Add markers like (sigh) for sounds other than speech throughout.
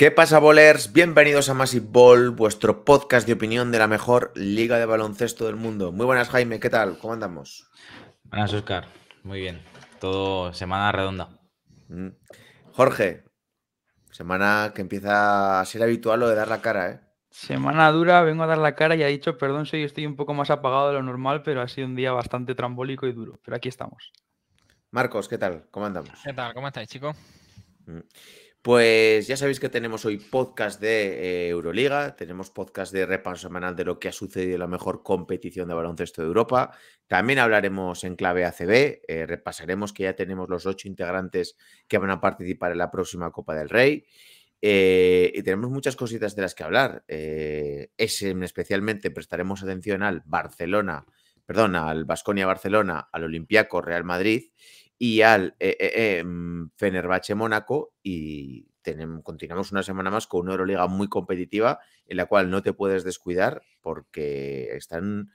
¿Qué pasa, bolers? Bienvenidos a Massive Ball, vuestro podcast de opinión de la mejor liga de baloncesto del mundo. Muy buenas, Jaime, ¿qué tal? ¿Cómo andamos? Buenas, Oscar. Muy bien. Todo semana redonda. Mm. Jorge, semana que empieza a ser habitual lo de dar la cara, ¿eh? Semana dura, vengo a dar la cara y ha dicho, perdón, soy estoy un poco más apagado de lo normal, pero ha sido un día bastante trambólico y duro. Pero aquí estamos. Marcos, ¿qué tal? ¿Cómo andamos? ¿Qué tal? ¿Cómo estáis, chicos? Mm. Pues ya sabéis que tenemos hoy podcast de eh, Euroliga, tenemos podcast de repaso semanal de lo que ha sucedido en la mejor competición de baloncesto de Europa. También hablaremos en clave ACB, eh, repasaremos que ya tenemos los ocho integrantes que van a participar en la próxima Copa del Rey. Eh, y tenemos muchas cositas de las que hablar. Es, especialmente prestaremos atención al Barcelona, perdón, al Basconia Barcelona, al Olympiaco Real Madrid y al eh, eh em, Fenerbahce Mónaco y tenemos, continuamos una semana más con una Euroliga muy competitiva en la cual no te puedes descuidar porque están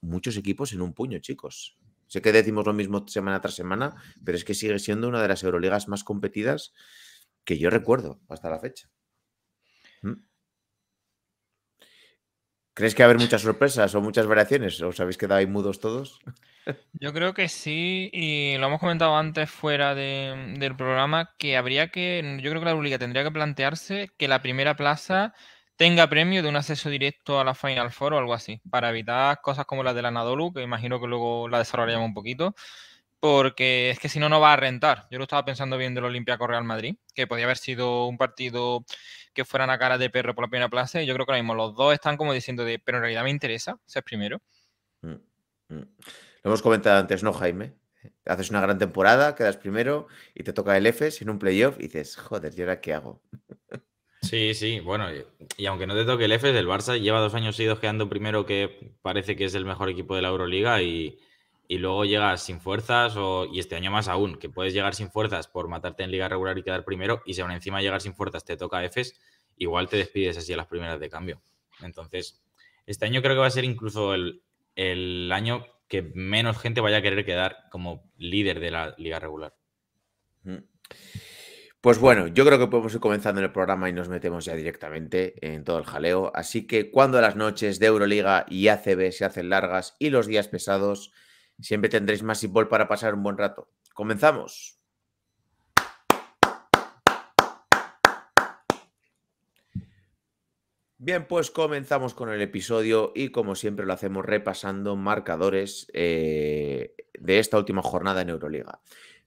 muchos equipos en un puño, chicos. Sé que decimos lo mismo semana tras semana, pero es que sigue siendo una de las Euroligas más competidas que yo recuerdo hasta la fecha. ¿Mm? ¿Crees que va a haber muchas sorpresas o muchas variaciones? ¿Os habéis quedado ahí mudos todos? Yo creo que sí, y lo hemos comentado antes fuera del programa, que habría que, yo creo que la Euroliga tendría que plantearse que la primera plaza tenga premio de un acceso directo a la Final Four o algo así, para evitar cosas como la de la Nadolu, que imagino que luego la desarrollamos un poquito, porque es que si no, no va a rentar. Yo lo estaba pensando viendo el Olimpiaco Real Madrid, que podía haber sido un partido que fueran a cara de perro por la primera plaza. Y yo creo que ahora mismo los dos están como diciendo de, pero en realidad me interesa ser primero. Mm, mm. Lo hemos comentado antes, ¿no, Jaime? Haces una gran temporada, quedas primero y te toca el EFES en un playoff y dices, joder, ¿y ahora qué hago? Sí, sí, bueno, y aunque no te toque el EFES, el Barça lleva dos años seguidos quedando primero que parece que es el mejor equipo de la Euroliga y, y luego llegas sin fuerzas o, y este año más aún, que puedes llegar sin fuerzas por matarte en liga regular y quedar primero y si aún encima llegar sin fuerzas te toca Fs, igual te despides así a las primeras de cambio. Entonces, este año creo que va a ser incluso el, el año que menos gente vaya a querer quedar como líder de la liga regular. Pues bueno, yo creo que podemos ir comenzando el programa y nos metemos ya directamente en todo el jaleo. Así que cuando las noches de Euroliga y ACB se hacen largas y los días pesados, Siempre tendréis más fútbol para pasar un buen rato. Comenzamos. Bien, pues comenzamos con el episodio y como siempre lo hacemos repasando marcadores eh, de esta última jornada en Euroliga.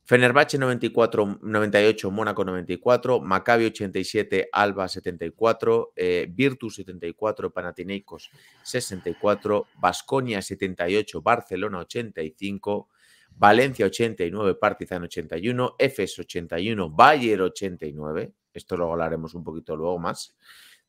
Fenerbahce 94, 98, Mónaco 94, Maccabi 87, Alba 74, eh, Virtus 74, Panathinaikos 64, Basconia 78, Barcelona 85, Valencia 89, Partizan 81, Efes 81, Bayer 89, esto lo hablaremos un poquito luego más,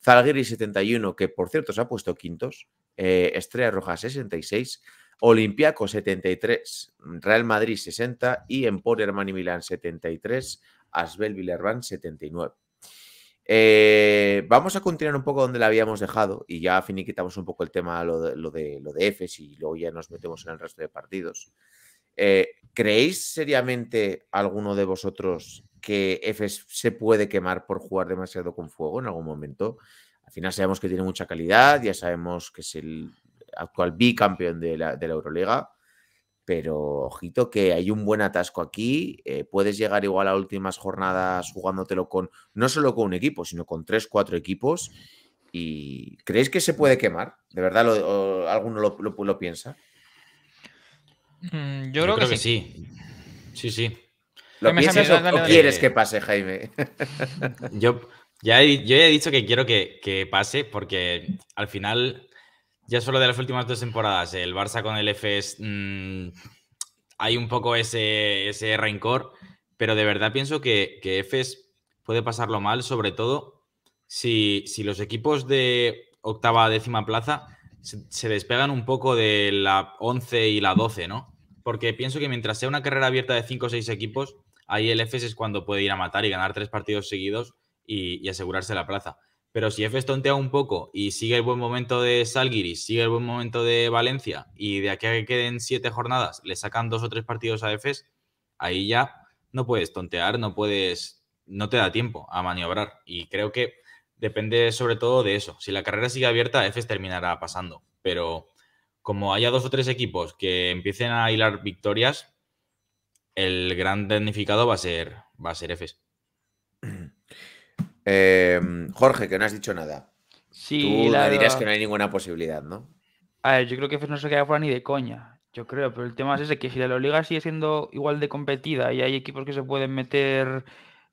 Zalgiris 71, que por cierto se ha puesto quintos, eh, Estrella Roja 66, Olimpiaco, 73, Real Madrid 60 y Emporio Hermani Milán 73, Asbel Villerban 79. Eh, vamos a continuar un poco donde la habíamos dejado y ya finiquitamos un poco el tema lo de, lo de, Efes y luego ya nos metemos en el resto de partidos. Eh, ¿Creéis seriamente alguno de vosotros que Efes se puede quemar por jugar demasiado con fuego en algún momento? Al final sabemos que tiene mucha calidad, ya sabemos que es el actual bicampeón de la, Euroliga. Pero ojito que hay un buen atasco aquí. Eh, puedes llegar igual a últimas jornadas jugándotelo con no solo con un equipo, sino con tres, cuatro equipos. ¿Y creéis que se puede quemar? ¿De verdad alguno lo, piensa? Mm, yo, creo, que, sí. sí. Sí, ¿Lo quieres que pase, Jaime? (laughs) yo, ya he, yo he dicho que quiero que, que pase porque al final ya solo de las últimas dos temporadas, el Barça con el FES mm, hay un poco ese, rencor, pero de verdad pienso que, que FES puede pasarlo mal, sobre todo si, los equipos de octava a décima plaza se, despegan un poco de la 11 y la 12, ¿no? Porque pienso que mientras sea una carrera abierta de cinco o seis equipos, ahí el FES es cuando puede ir a matar y ganar tres partidos seguidos y asegurarse la plaza. Pero si Efes tontea un poco y sigue el buen momento de Salguiris, sigue el buen momento de Valencia y de aquí a que queden siete jornadas le sacan dos o tres partidos a Efes, ahí ya no puedes tontear, no puedes, no te da tiempo a maniobrar. Y creo que depende sobre todo de eso. Si la carrera sigue abierta, Efes terminará pasando. Pero como haya dos o tres equipos que empiecen a hilar victorias, el gran damnificado va a ser, va a ser Efes. (clears throat) Em, Jorge, que no has dicho nada. Sí, Tú la dirás que no hay ninguna posibilidad, ¿no? A ver, yo creo que no se queda fuera ni de coña. Yo creo, pero el tema es ese, que si la Liga sigue siendo igual de competida y hay equipos que se pueden meter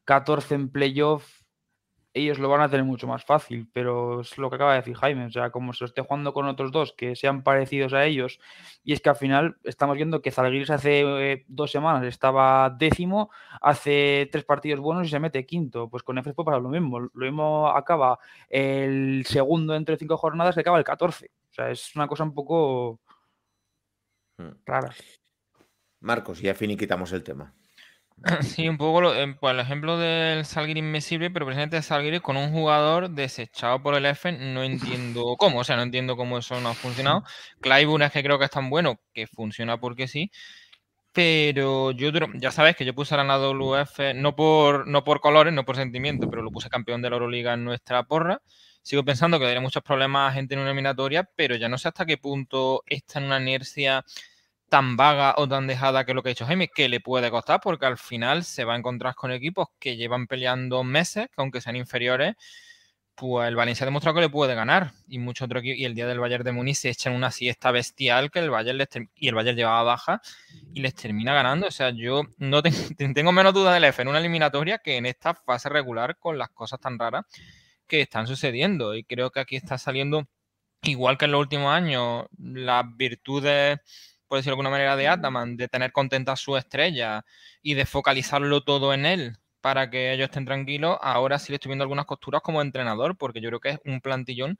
14 en playoff, ellos lo van a tener mucho más fácil, pero es lo que acaba de decir Jaime, o sea, como se lo esté jugando con otros dos que sean parecidos a ellos, y es que al final estamos viendo que Zalgiris hace eh, dos semanas estaba décimo, hace tres partidos buenos y se mete quinto, pues con Efes para lo mismo, lo mismo acaba el segundo entre cinco jornadas que acaba el 14, o sea, es una cosa un poco hmm. rara. Marcos, ya quitamos el tema. (laughs) Sí, un poco, lo, eh, el ejemplo del salir me pero precisamente salir con un jugador desechado por el F. no entiendo (laughs) cómo, o sea, no entiendo cómo eso no ha funcionado. Clyburn es que creo que es tan bueno, que funciona porque sí, pero yo ya sabes que yo puse a la WF no por, no por colores, no por sentimiento, pero lo puse campeón de la Euroliga en nuestra porra. Sigo pensando que daría muchos problemas a gente en una eliminatoria, pero ya no sé hasta qué punto está en una inercia tan vaga o tan dejada que lo que ha hecho Jaime, que le puede costar porque al final se va a encontrar con equipos que llevan peleando meses, que aunque sean inferiores, pues el Valencia ha demostrado que le puede ganar y mucho otro y el día del Bayern de Múnich se echan una siesta bestial que el Bayern y el Bayern llevaba baja y les termina ganando, o sea, yo no (laughs) tengo menos duda del F en una eliminatoria que en esta fase regular con las cosas tan raras que están sucediendo y creo que aquí está saliendo igual que en los últimos años las virtudes de alguna manera, de Ataman, de tener contenta su estrella y de focalizarlo todo en él para que ellos estén tranquilos, ahora sí le estoy viendo algunas costuras como entrenador, porque yo creo que es un plantillón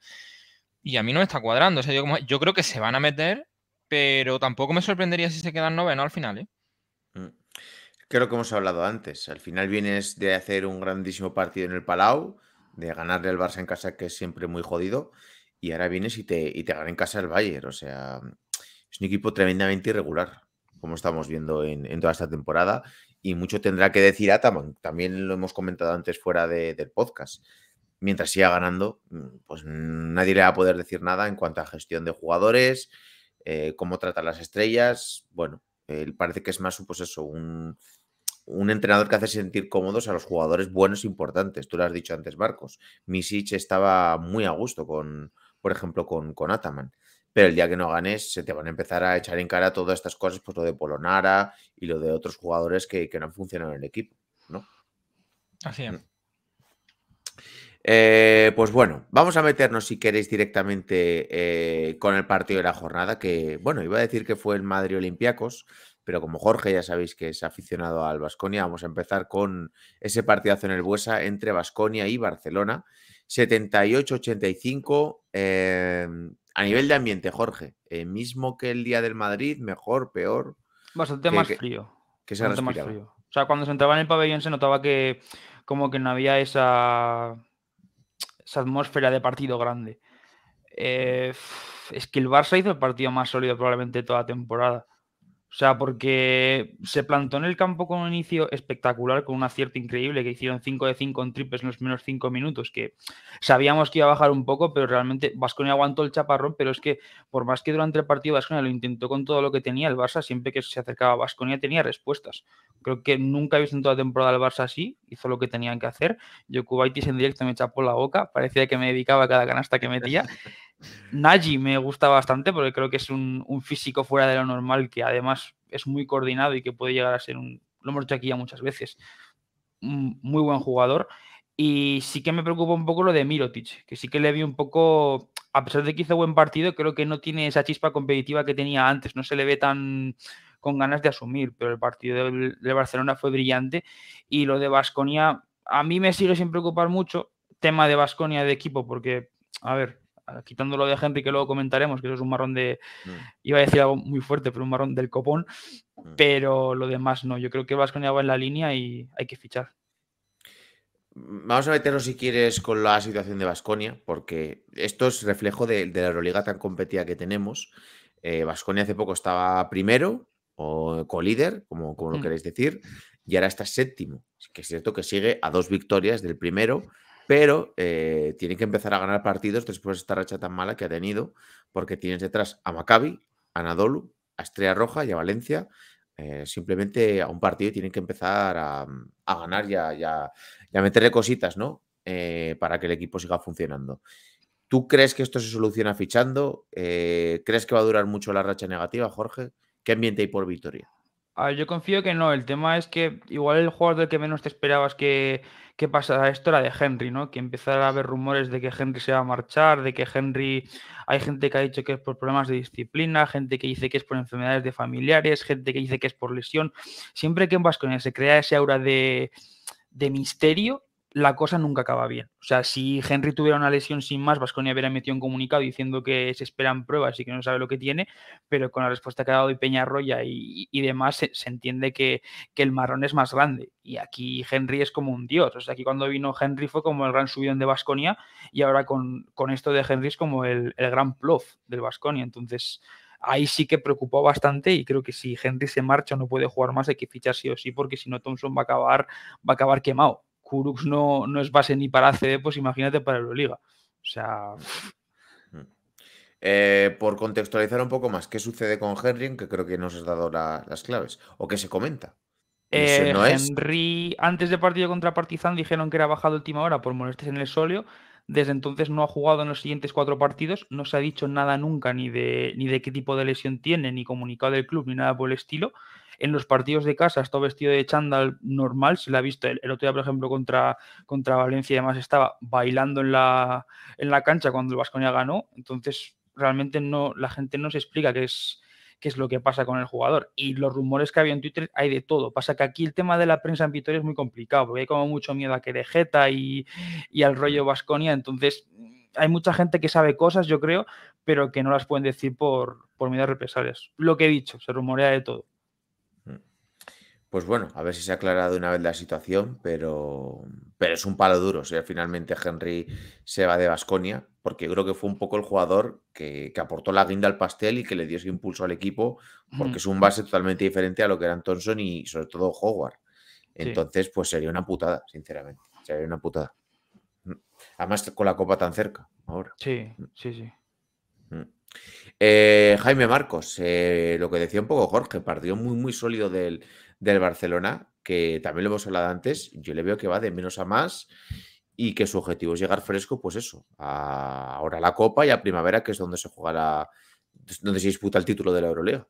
y a mí no me está cuadrando. O sea, yo, como, yo creo que se van a meter, pero tampoco me sorprendería si se quedan noveno al final. ¿eh? Mm. Creo que hemos hablado antes. Al final vienes de hacer un grandísimo partido en el Palau, de ganarle al Barça en casa, que es siempre muy jodido, y ahora vienes y te, y te en casa el Bayern. O sea, es un equipo tremendamente irregular, como estamos viendo en, toda esta temporada, y mucho tendrá que decir Ataman, también lo hemos comentado antes fuera del podcast. Mientras siga ganando, mm, pues nadie le va a poder decir nada en cuanto a gestión de jugadores, eh, cómo trata las estrellas. Bueno, él parece que es más pues eso, un, entrenador que hace sentir cómodos a los jugadores buenos e importantes. Tú lo has dicho antes, Marcos. Misich estaba muy a gusto con, por ejemplo, con Ataman pero el día que no ganes se te van a empezar a echar en cara todas estas cosas, pues lo de Polonara y lo de otros jugadores que, no han funcionado en el equipo, ¿no? Así es. Mm. Eh, pues bueno, vamos a meternos si queréis directamente eh, con el partido de la jornada, que bueno, iba a decir que fue el Madrid Olympiacos, pero como Jorge ya sabéis que es aficionado al Vasconia, vamos a empezar con ese partidazo en el Buesa entre Vasconia y Barcelona. 78-85, eh, em, a nivel de ambiente, Jorge, eh, mismo que el día del Madrid, mejor, peor. Bastante más frío. Que Bastante más frío. O sea, cuando se entraba en el pabellón se notaba que como que no había esa, esa atmósfera de partido grande. Mm. Eh, es que el Barça hizo el partido más sólido probablemente toda la temporada. O sea, porque se plantó en el campo con un inicio espectacular, con un acierto increíble, que hicieron 5 de 5 en triples en los menos 5 minutos, que sabíamos que iba a bajar un poco, pero realmente Vasconia aguantó el chaparrón, pero es que por más que durante el partido Vasconia lo intentó con todo lo que tenía, el Barça siempre que se acercaba a Vasconia tenía respuestas. Creo que nunca he visto en toda la temporada el Barça así, hizo lo que tenían que hacer. Yokubaitis en directo me chapó la boca, parecía que me dedicaba a cada canasta que metía. (laughs) Nagy me gusta bastante porque creo que es un, físico fuera de lo normal que además es muy coordinado y que puede llegar a ser un, lo hemos dicho aquí ya muchas veces, muy buen jugador. Y sí que me preocupa un poco lo de Mirotic, que sí que le vi un poco, a pesar de que hizo buen partido, creo que no tiene esa chispa competitiva que tenía antes, no se le ve tan con ganas de asumir, pero el partido de Barcelona fue brillante y lo de Vasconia a mí me sigue sin preocupar mucho tema de Vasconia de equipo porque a ver, quitándolo de gente que luego comentaremos, que eso es un marrón de, mm. iba a decir algo muy fuerte, pero un marrón del copón, mm. pero lo demás no, yo creo que Vasconia va en la línea y hay que fichar. Mm, vamos a meternos si quieres con la situación de Vasconia, porque esto es reflejo de, la Euroliga tan competida que tenemos. Eh, Vasconia hace poco estaba primero o colíder, como, como lo queréis decir, y ahora está séptimo. Que es cierto que sigue a dos victorias del primero pero eh, tienen que empezar a ganar partidos después de esta racha tan mala que ha tenido, porque tienes detrás a Maccabi, a Nadolu, a Estrella Roja y a Valencia. Eh, simplemente a un partido tienen que empezar a, mm, ganar y a, ya meterle cositas, ¿no? Eh, para que el equipo siga funcionando. ¿Tú crees que esto se soluciona fichando? ¿Crees que va a durar mucho la racha negativa, Jorge? ¿Qué ambiente hay por Victoria? yo confío que no. El tema es que igual el jugador del que menos te esperabas que, pasara esto era de Henry, ¿no? Que empezara a haber rumores de que Henry se va a marchar, de que Henry. Hay gente que ha dicho que es por problemas de disciplina, gente que dice que es por enfermedades de familiares, gente que dice que es por lesión. Siempre que en Vasconia se crea ese aura de, de misterio, la cosa nunca acaba bien. O sea, si Henry tuviera una lesión sin más, Basconia hubiera metido un comunicado diciendo que se esperan pruebas y que no sabe lo que tiene, pero con la respuesta que ha dado y Peñarroya y, demás, se, entiende que, que, el marrón es más grande. Y aquí Henry es como un dios. O sea, aquí cuando vino Henry fue como el gran subidón de Basconia y ahora con, esto de Henry es como el, gran plof del Basconia Entonces, ahí sí que preocupó bastante y creo que si Henry se marcha no puede jugar más hay que fichar sí o sí porque si no Thompson va a acabar va a acabar quemado Kurux no, no es base ni para ACB, pues imagínate para Euroliga. O sea. Mm. Eh, por contextualizar un poco más, ¿qué sucede con Henry? Que creo que nos has dado las claves. ¿O qué se comenta? Eh, Henry, antes de partido contra Partizan, dijeron que era bajado última hora por molestias en el solio. Desde entonces no ha jugado en los siguientes cuatro partidos. No se ha dicho nada nunca ni de, ni de qué tipo de lesión tiene, ni comunicado del club, ni nada por el estilo en los partidos de casa, está vestido de chándal normal, se la ha visto el, otro día, por ejemplo, contra, contra Valencia y además estaba bailando en la, en la cancha cuando el Vasconia ganó, entonces realmente no, la gente no se explica qué es, qué es lo que pasa con el jugador. Y los rumores que había en Twitter hay de todo. Pasa que aquí el tema de la prensa en Vitoria es muy complicado, porque hay como mucho miedo a que y, y al rollo Vasconia, entonces hay mucha gente que sabe cosas, yo creo, pero que no las pueden decir por, por miedo a represalias. Lo que he dicho, se rumorea de todo. Pues bueno, a ver si se ha aclarado una vez la situación, pero, pero es un palo duro. O sea, finalmente Henry se va de Basconia, porque creo que fue un poco el jugador que, aportó la guinda al pastel y que le dio ese impulso al equipo, porque es un base totalmente diferente a lo que eran Thompson y sobre todo Howard. Entonces, pues sería una putada, sinceramente. Sería una putada. Mm. Además, con la copa tan cerca ahora. Sí, mm. sí, sí. Mm. Eh, Jaime Marcos, eh, lo que decía un poco Jorge, partió muy, muy sólido del, del Barcelona, que también lo hemos hablado antes, yo le veo que va de menos a más y que su objetivo es llegar fresco, pues eso, ahora la Copa y a Primavera, que es donde se jugará, donde se disputa el título de la Euroliga.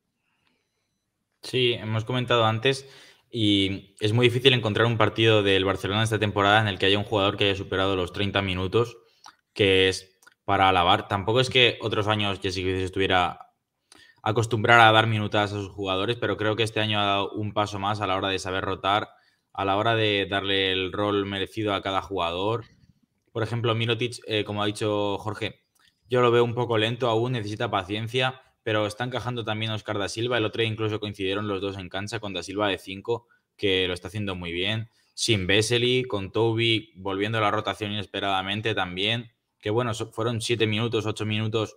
Sí, hemos comentado antes y es muy difícil encontrar un partido del Barcelona esta temporada en el que haya un jugador que haya superado los 30 minutos, que es para alabar. Tampoco es que otros años Jessica estuviera acostumbrar a dar minutos a sus jugadores, pero creo que este año ha dado un paso más a la hora de saber rotar, a la hora de darle el rol merecido a cada jugador. Por ejemplo, Milotic, eh, como ha dicho Jorge, yo lo veo un poco lento aún, necesita paciencia, pero está encajando también Oscar da Silva. El otro día incluso coincidieron los dos en cancha con da Silva de 5, que lo está haciendo muy bien. Sin Vesely, con Toby volviendo a la rotación inesperadamente también. Que bueno, fueron 7 minutos, 8 minutos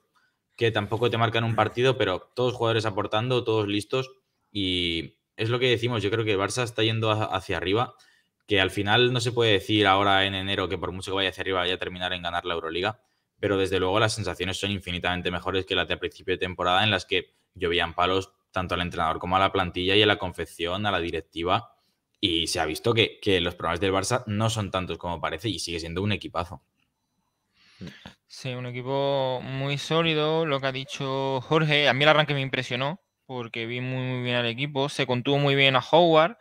que tampoco te marcan un partido, pero todos jugadores aportando, todos listos. Y es lo que decimos, yo creo que el Barça está yendo hacia arriba, que al final no se puede decir ahora en enero que por mucho que vaya hacia arriba vaya a terminar en ganar la Euroliga, pero desde luego las sensaciones son infinitamente mejores que las de principio de temporada en las que llovían palos tanto al entrenador como a la plantilla y a la confección, a la directiva. Y se ha visto que, que los problemas del Barça no son tantos como parece y sigue siendo un equipazo. Sí, un equipo muy sólido, lo que ha dicho Jorge. A mí el arranque me impresionó porque vi muy, bien al equipo. Se contuvo muy bien a Howard,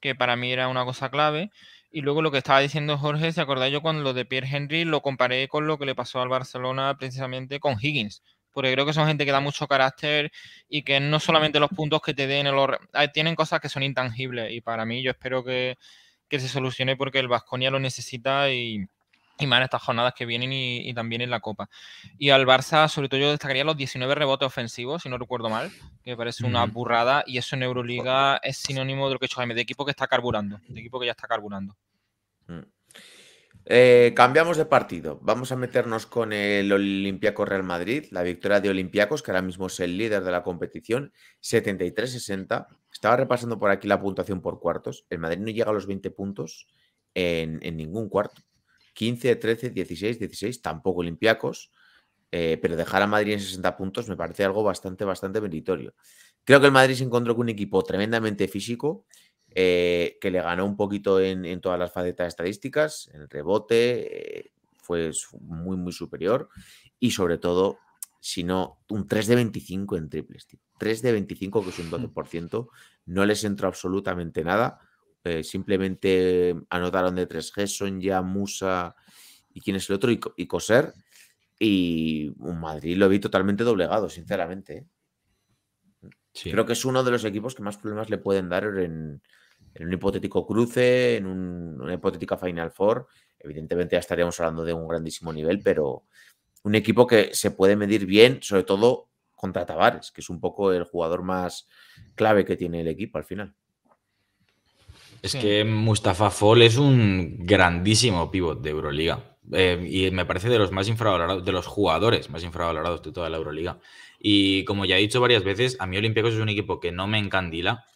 que para mí era una cosa clave. Y luego lo que estaba diciendo Jorge, ¿se acordáis yo cuando lo de Pierre Henry lo comparé con lo que le pasó al Barcelona precisamente con Higgins? Porque creo que son gente que da mucho carácter y que no solamente los puntos que te den, tienen cosas que son intangibles. Y para mí yo espero que, que se solucione porque el Vasconia lo necesita y, y más en estas jornadas que vienen y, también en la Copa. Y al Barça, sobre todo, yo destacaría los 19 rebotes ofensivos, si no recuerdo mal, que parece una burrada, y eso en Euroliga es sinónimo de lo que he hecho Jaime, de equipo que está carburando, de equipo que ya está carburando. Mm. Eh, cambiamos de partido. Vamos a meternos con el Olimpiaco Real Madrid, la victoria de Olympiacos, que ahora mismo es el líder de la competición, 73-60. Estaba repasando por aquí la puntuación por cuartos. El Madrid no llega a los 20 puntos en ningún cuarto. 15, 13, 16, 16, tampoco olimpiacos, eh, pero dejar a Madrid en 60 puntos me parece algo bastante, bastante meritorio. Creo que el Madrid se encontró con un equipo tremendamente físico, eh, que le ganó un poquito en, todas las facetas estadísticas, en el rebote, eh, fue muy, muy superior y sobre todo, si no, un 3 de 25 en triples, 3 de 25, que es un 12%, hmm. no les entró absolutamente nada eh, simplemente anotaron de 3G, ya Musa y quién es el otro, y, Coser. Y un Madrid lo vi totalmente doblegado, sinceramente. ¿eh? Creo que es uno de los equipos que más problemas le pueden dar en, un hipotético cruce, en una hipotética Final Four. Evidentemente ya estaríamos hablando de un grandísimo nivel, pero un equipo que se puede medir bien, sobre todo contra Tavares, que es un poco el jugador más clave que tiene el equipo al final. Es que Mustafa Fall es un grandísimo pivot de Euroliga. Eh, y me parece de los más infravalorados, de los jugadores más infravalorados de toda la Euroliga. Y como ya he dicho varias veces, a mí Olympiacos es un equipo que no me encandila,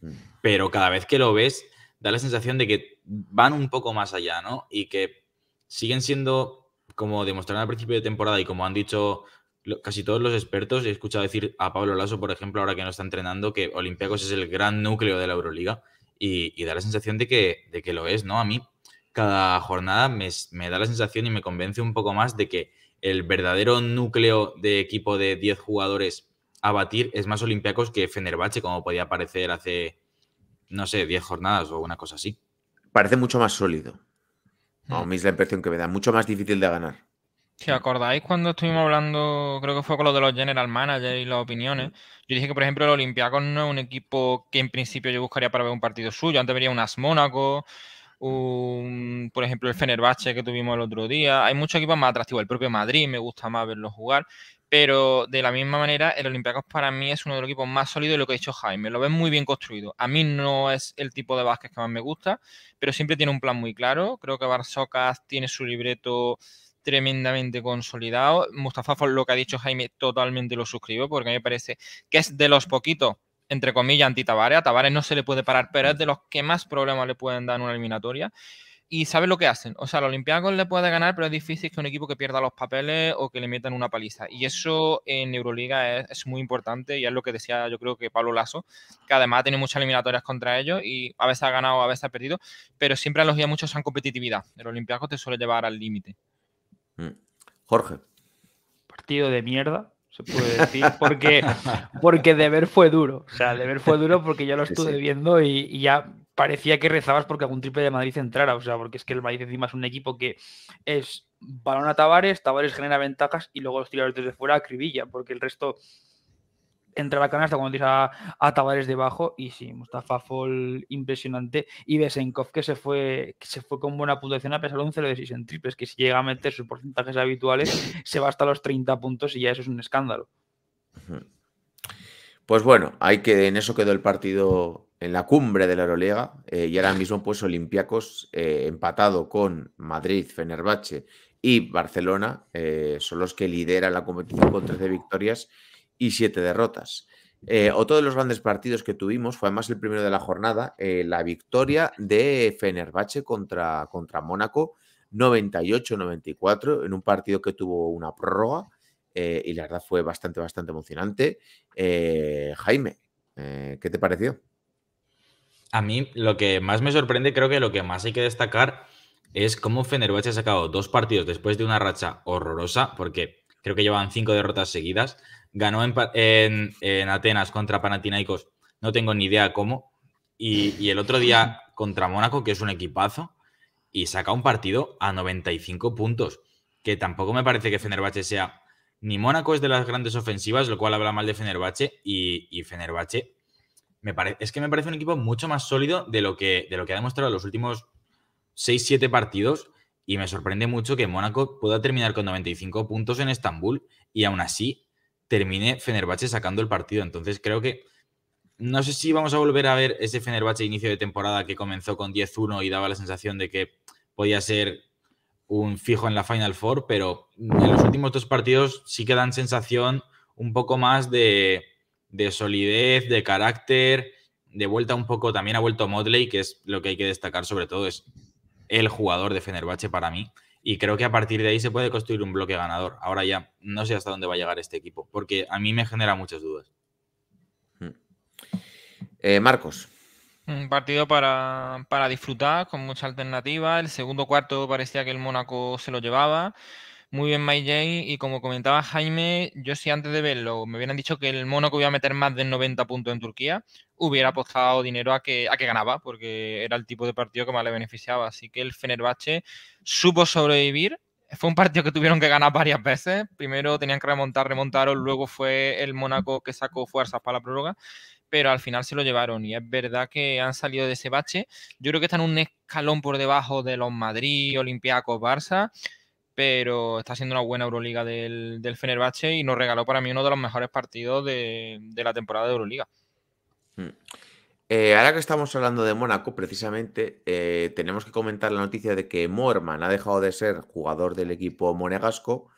mm. pero cada vez que lo ves, da la sensación de que van un poco más allá, ¿no? Y que siguen siendo, como demostraron al principio de temporada y como han dicho casi todos los expertos, he escuchado decir a Pablo Lasso, por ejemplo, ahora que no está entrenando, que Olympiacos es el gran núcleo de la Euroliga y, da la sensación de que, de que lo es, ¿no? A mí cada jornada me, da la sensación y me convence un poco más de que el verdadero núcleo de equipo de 10 jugadores a batir es más olimpiacos que Fenerbahce, como podía parecer hace, no sé, 10 jornadas o una cosa así. Parece mucho más sólido. No, hmm. a mí es la impresión que me da. Mucho más difícil de ganar. Si acordáis cuando estuvimos hablando, creo que fue con lo de los general managers y las opiniones, yo dije que, por ejemplo, el Olympiacos no es un equipo que en principio yo buscaría para ver un partido suyo. Antes vería un As Mónaco, un, por ejemplo, el Fenerbahce que tuvimos el otro día. Hay muchos equipos más atractivos. El propio Madrid me gusta más verlo jugar. Pero de la misma manera, el Olympiacos para mí es uno de los equipos más sólidos de lo que ha dicho Jaime. Lo ven muy bien construido. A mí no es el tipo de básquet que más me gusta, pero siempre tiene un plan muy claro. Creo que Barsocas tiene su libreto tremendamente consolidado. Mustafa, lo que ha dicho Jaime, totalmente lo suscribo porque a mí me parece que es de los poquitos, entre comillas, anti Tavares. A Tavares no se le puede parar, pero es de los que más problemas le pueden dar en una eliminatoria y sabe lo que hacen. O sea, los Olympiacos le puede ganar, pero es difícil que un equipo que pierda los papeles o que le metan una paliza. Y eso en Euroliga es, muy importante y es lo que decía yo creo que Pablo Lasso, que además tiene muchas eliminatorias contra ellos y a veces ha ganado, a veces ha perdido, pero siempre los días muchos esa competitividad. El Olympiacos te suele llevar al límite. Mm. Jorge. Partido de mierda, se puede decir, porque, (laughs) porque deber fue duro. O sea, deber fue duro porque yo lo estuve viendo y, ya parecía que rezabas porque algún triple de Madrid entrara. O sea, porque es que el Madrid encima es un equipo que es balón a Tavares, Tavares genera ventajas y luego los tiradores desde fuera acribilla, porque el resto entre a canasta cuando dice a, debajo y sí, Mustafa Fall impresionante y Besenkov que se fue se fue con buena puntuación a pesar de un cero de 6 en triples que si llega a meter sus porcentajes habituales se va hasta los 30 puntos y ya eso es un escándalo. Pues bueno, hay que en eso quedó el partido en la cumbre de la Euroliga eh, y ahora mismo pues Olympiacos eh, empatado con Madrid, Fenerbahce y Barcelona eh, son los que lideran la competición con 13 victorias y siete derrotas. Eh, otro de los grandes partidos que tuvimos fue además el primero de la jornada, eh, la victoria de Fenerbahce contra, contra Mónaco, 98-94, en un partido que tuvo una prórroga eh, y la verdad fue bastante, bastante emocionante. Jaime, ¿qué te pareció? A mí lo que más me sorprende, creo que lo que más hay que destacar es cómo Fenerbahce ha sacado dos partidos después de una racha horrorosa, porque creo que llevan cinco derrotas seguidas, ganó en, Atenas contra Panathinaikos, no tengo ni idea cómo, y, el otro día contra Mónaco, que es un equipazo, y saca un partido a 95 puntos, que tampoco me parece que Fenerbahce sea... Ni Mónaco es de las grandes ofensivas, lo cual habla mal de Fenerbahce, y, y Fenerbahce me es que me parece un equipo mucho más sólido de lo que, de lo que ha demostrado en los últimos 6-7 partidos y me sorprende mucho que Mónaco pueda terminar con 95 puntos en Estambul y aún así termine Fenerbahce sacando el partido. Entonces creo que no sé si vamos a volver a ver ese Fenerbahce inicio de temporada que comenzó con 10-1 y daba la sensación de que podía ser un fijo en la Final Four, pero en los últimos dos partidos sí que dan sensación un poco más de, solidez, de carácter, de vuelta un poco, también ha vuelto Modley, que es lo que hay que destacar sobre todo, es el jugador de Fenerbahce para mí. Y creo que a partir de ahí se puede construir un bloque ganador. Ahora ya no sé hasta dónde va a llegar este equipo, porque a mí me genera muchas dudas. Mm. Eh, Marcos. Un partido para, para, disfrutar, con mucha alternativa. El segundo cuarto parecía que el Mónaco se lo llevaba muy bien My y como comentaba Jaime, yo si antes de verlo me hubieran dicho que el Mónaco iba a meter más de 90 puntos en Turquía, hubiera apostado dinero a que, ganaba, porque era el tipo de partido que más le beneficiaba. Así que el Fenerbahce supo sobrevivir. Fue un partido que tuvieron que ganar varias veces. Primero tenían que remontar, remontaron, luego fue el Mónaco que sacó fuerzas para la prórroga pero al final se lo llevaron y es verdad que han salido de ese bache. Yo creo que están un escalón por debajo de los Madrid, Olympiacos, Barça, pero está siendo una buena Euroliga del, del Fenerbahce y nos regaló para mí uno de los mejores partidos de, la temporada de Euroliga. Mm. Eh, ahora que estamos hablando de Mónaco, precisamente, eh, tenemos que comentar la noticia de que Moerman ha dejado de ser jugador del equipo monegasco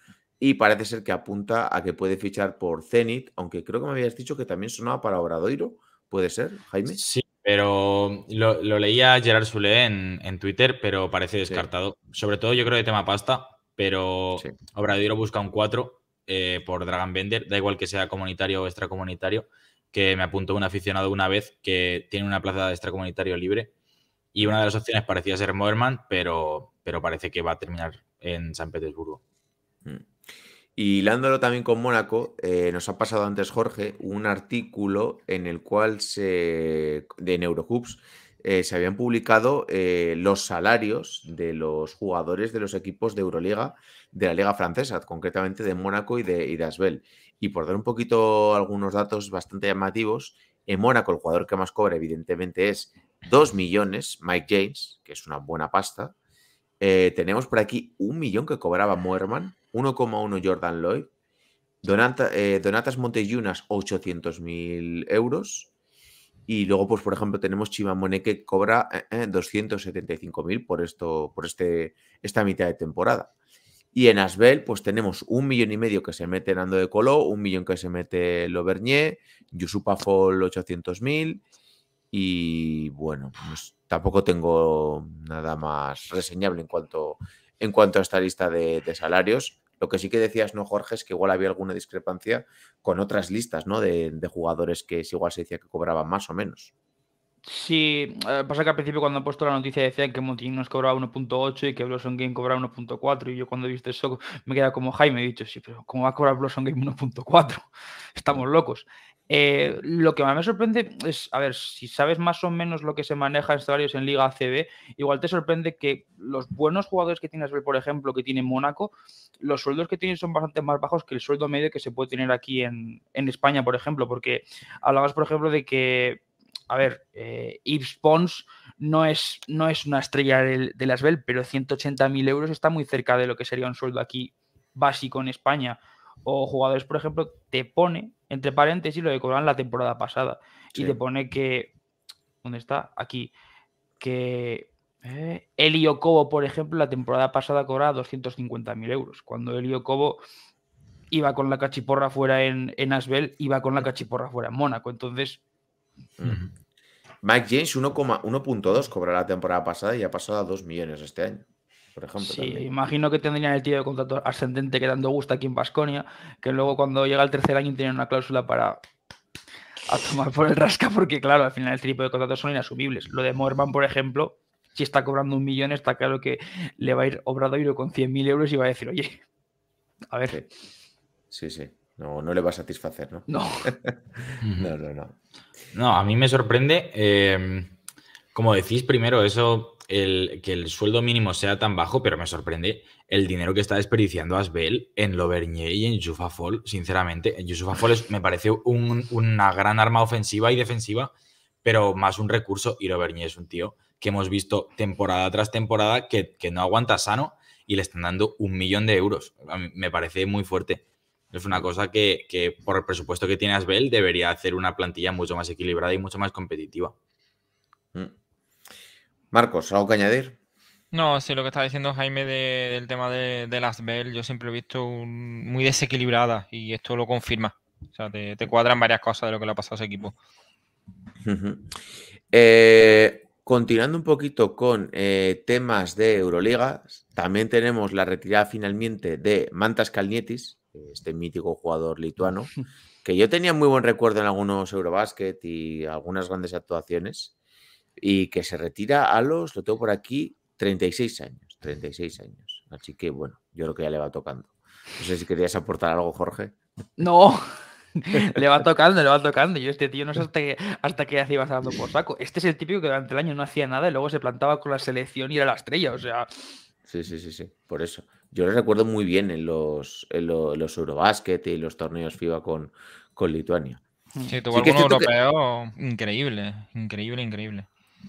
y parece ser que apunta a que puede fichar por Zenit, aunque creo que me habías dicho que también sonaba para Obradoiro, ¿puede ser, Jaime? Sí, pero lo, leía Gerard Sule en, Twitter, pero parece descartado. Sobre todo yo creo de tema pasta, pero sí. busca un 4 eh, por Dragon Bender, da igual que sea comunitario o extracomunitario, que me apuntó un aficionado una vez que tiene una plaza de extracomunitario libre y una de las opciones parecía ser Moerman, pero, pero parece que va a terminar en San Petersburgo. Mm. Y lándolo también con Mónaco, eh, nos ha pasado antes Jorge un artículo en el cual se de Neurohoops eh, se habían publicado eh, los salarios de los jugadores de los equipos de Euroliga, de la Liga Francesa, concretamente de Mónaco y de, y Y por dar un poquito algunos datos bastante llamativos, en Mónaco el jugador que más cobra evidentemente es 2 millones, Mike James, que es una buena pasta. Eh, tenemos por aquí un millón que cobraba Moerman, 1,1 Jordan Lloyd, Donatas Montellunas 800.000 euros, y luego, pues, por ejemplo, tenemos Chimamone que cobra eh, 275.000 eh, por esto, por este, esta mitad de temporada. Y en Asbel, pues tenemos un millón y medio que se mete Nando de Colo, un millón que se mete Lovernier, Yusupa Fall 800.000 y bueno, pues tampoco tengo nada más reseñable en cuanto, en cuanto a esta lista de salarios. Lo que sí que decías, ¿no, Jorge? Es que igual había alguna discrepancia con otras listas, ¿no? De, jugadores que igual se decía que cobraban más o menos. Sí, eh, pasa que al principio cuando he puesto la noticia decían que Montín nos cobraba 1.8 y que Blossom Game cobraba 1.4 y yo cuando he visto eso me queda como Jaime he dicho, sí, pero ¿cómo va a cobrar Blossom Game 1.4? (laughs) Estamos locos. Eh, lo que más me sorprende es, a ver, si sabes más o menos lo que se maneja en salarios en Liga ACB, igual te sorprende que los buenos jugadores que tienes, por ejemplo, que tiene Mónaco, los sueldos que tienen son bastante más bajos que el sueldo medio que se puede tener aquí en, España, por ejemplo, porque hablabas, por ejemplo, de que a ver, eh, Yves Pons no es, no es una estrella de, de las Bell, pero 180.000 euros está muy cerca de lo que sería un sueldo aquí básico en España. O jugadores, por ejemplo, te pone entre paréntesis, lo de cobraban la temporada pasada. Y te pone que. ¿Dónde está? Aquí. Que. Eh, Elio Cobo, por ejemplo, la temporada pasada cobraba 250.000 euros. Cuando Elio Cobo iba con la cachiporra fuera en, en Asbel, iba con la cachiporra fuera en Mónaco. Entonces. Mike James 1.2 cobraba la temporada pasada y ha pasado a 2 millones este año por ejemplo. Sí, imagino que tendrían el tío de contrato ascendente que tanto gusta aquí en Basconia, que luego cuando llega el tercer año tienen una cláusula para tomar por el rasca, porque claro, al final el tipo de contratos son inasumibles. Lo de Morman, por ejemplo, si está cobrando un millón, está claro que le va a ir Obradoiro con 100.000 euros y va a decir, oye, a ver. Sí, sí. No, le va a satisfacer, ¿no? (laughs) No. no, no, no. a mí me sorprende, eh, como decís primero, eso el, que el sueldo mínimo sea tan bajo, pero me sorprende el dinero que está desperdiciando Asbel en Lovernier y en Yusufa sinceramente. en Fall me parece una gran arma ofensiva y defensiva, pero más un recurso. Y Lovernier es un tío que hemos visto temporada tras temporada que, no aguanta sano y le están dando un millón de euros. me parece muy fuerte. Es una cosa que, que por el presupuesto que tiene Asbel debería hacer una plantilla mucho más equilibrada y mucho más competitiva. Marcos, ¿algo que añadir? No, sí, lo que está diciendo Jaime del tema de, las Bell, yo siempre he visto muy desequilibrada y esto lo confirma. O sea, te, cuadran varias cosas de lo que le ha pasado a ese equipo. Eh, continuando un poquito con eh, temas de Euroliga, también tenemos la retirada finalmente de Mantas Kalnietis, este mítico jugador lituano, (laughs) que yo tenía muy buen recuerdo en algunos Eurobasket y algunas grandes actuaciones y que se retira a los, lo tengo por aquí, 36 años, 36 años. Así que bueno, yo creo que ya le va tocando. No sé si querías aportar algo, Jorge. No, (laughs) (laughs) le va tocando, le va tocando. Yo este tío no sé hasta qué que hace iba dando por saco. Este es el típico que durante el año no hacía nada y luego se plantaba con la selección y era la estrella, o sea... Sí, sí, sí, sí, por eso. Yo lo recuerdo muy bien en los, en los Eurobasket y los torneos FIBA con, con Lituania. Sí, tuvo europeo increíble, increíble, increíble.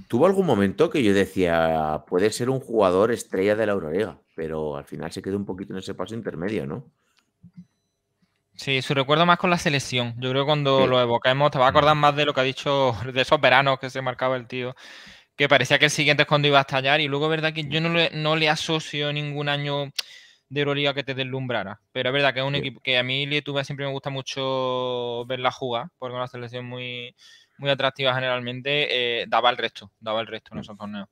Tuvo algún momento que yo decía, puede ser un jugador estrella de la Euroliga, pero al final se quedó un poquito en ese paso intermedio, ¿no? Sí, su recuerdo más con la selección. Yo creo que cuando lo evoquemos te va a acordar más de lo que ha dicho (laughs) de esos veranos que se marcaba el tío, que parecía que el siguiente es cuando iba a estallar y luego verdad que yo no le, asocio ningún año de Euroliga que te deslumbrara, pero es verdad que es un equipo que a mí Lietuva siempre me gusta mucho verla jugar, porque es una selección muy, muy atractiva generalmente, eh, daba el resto, daba el resto en esos torneos.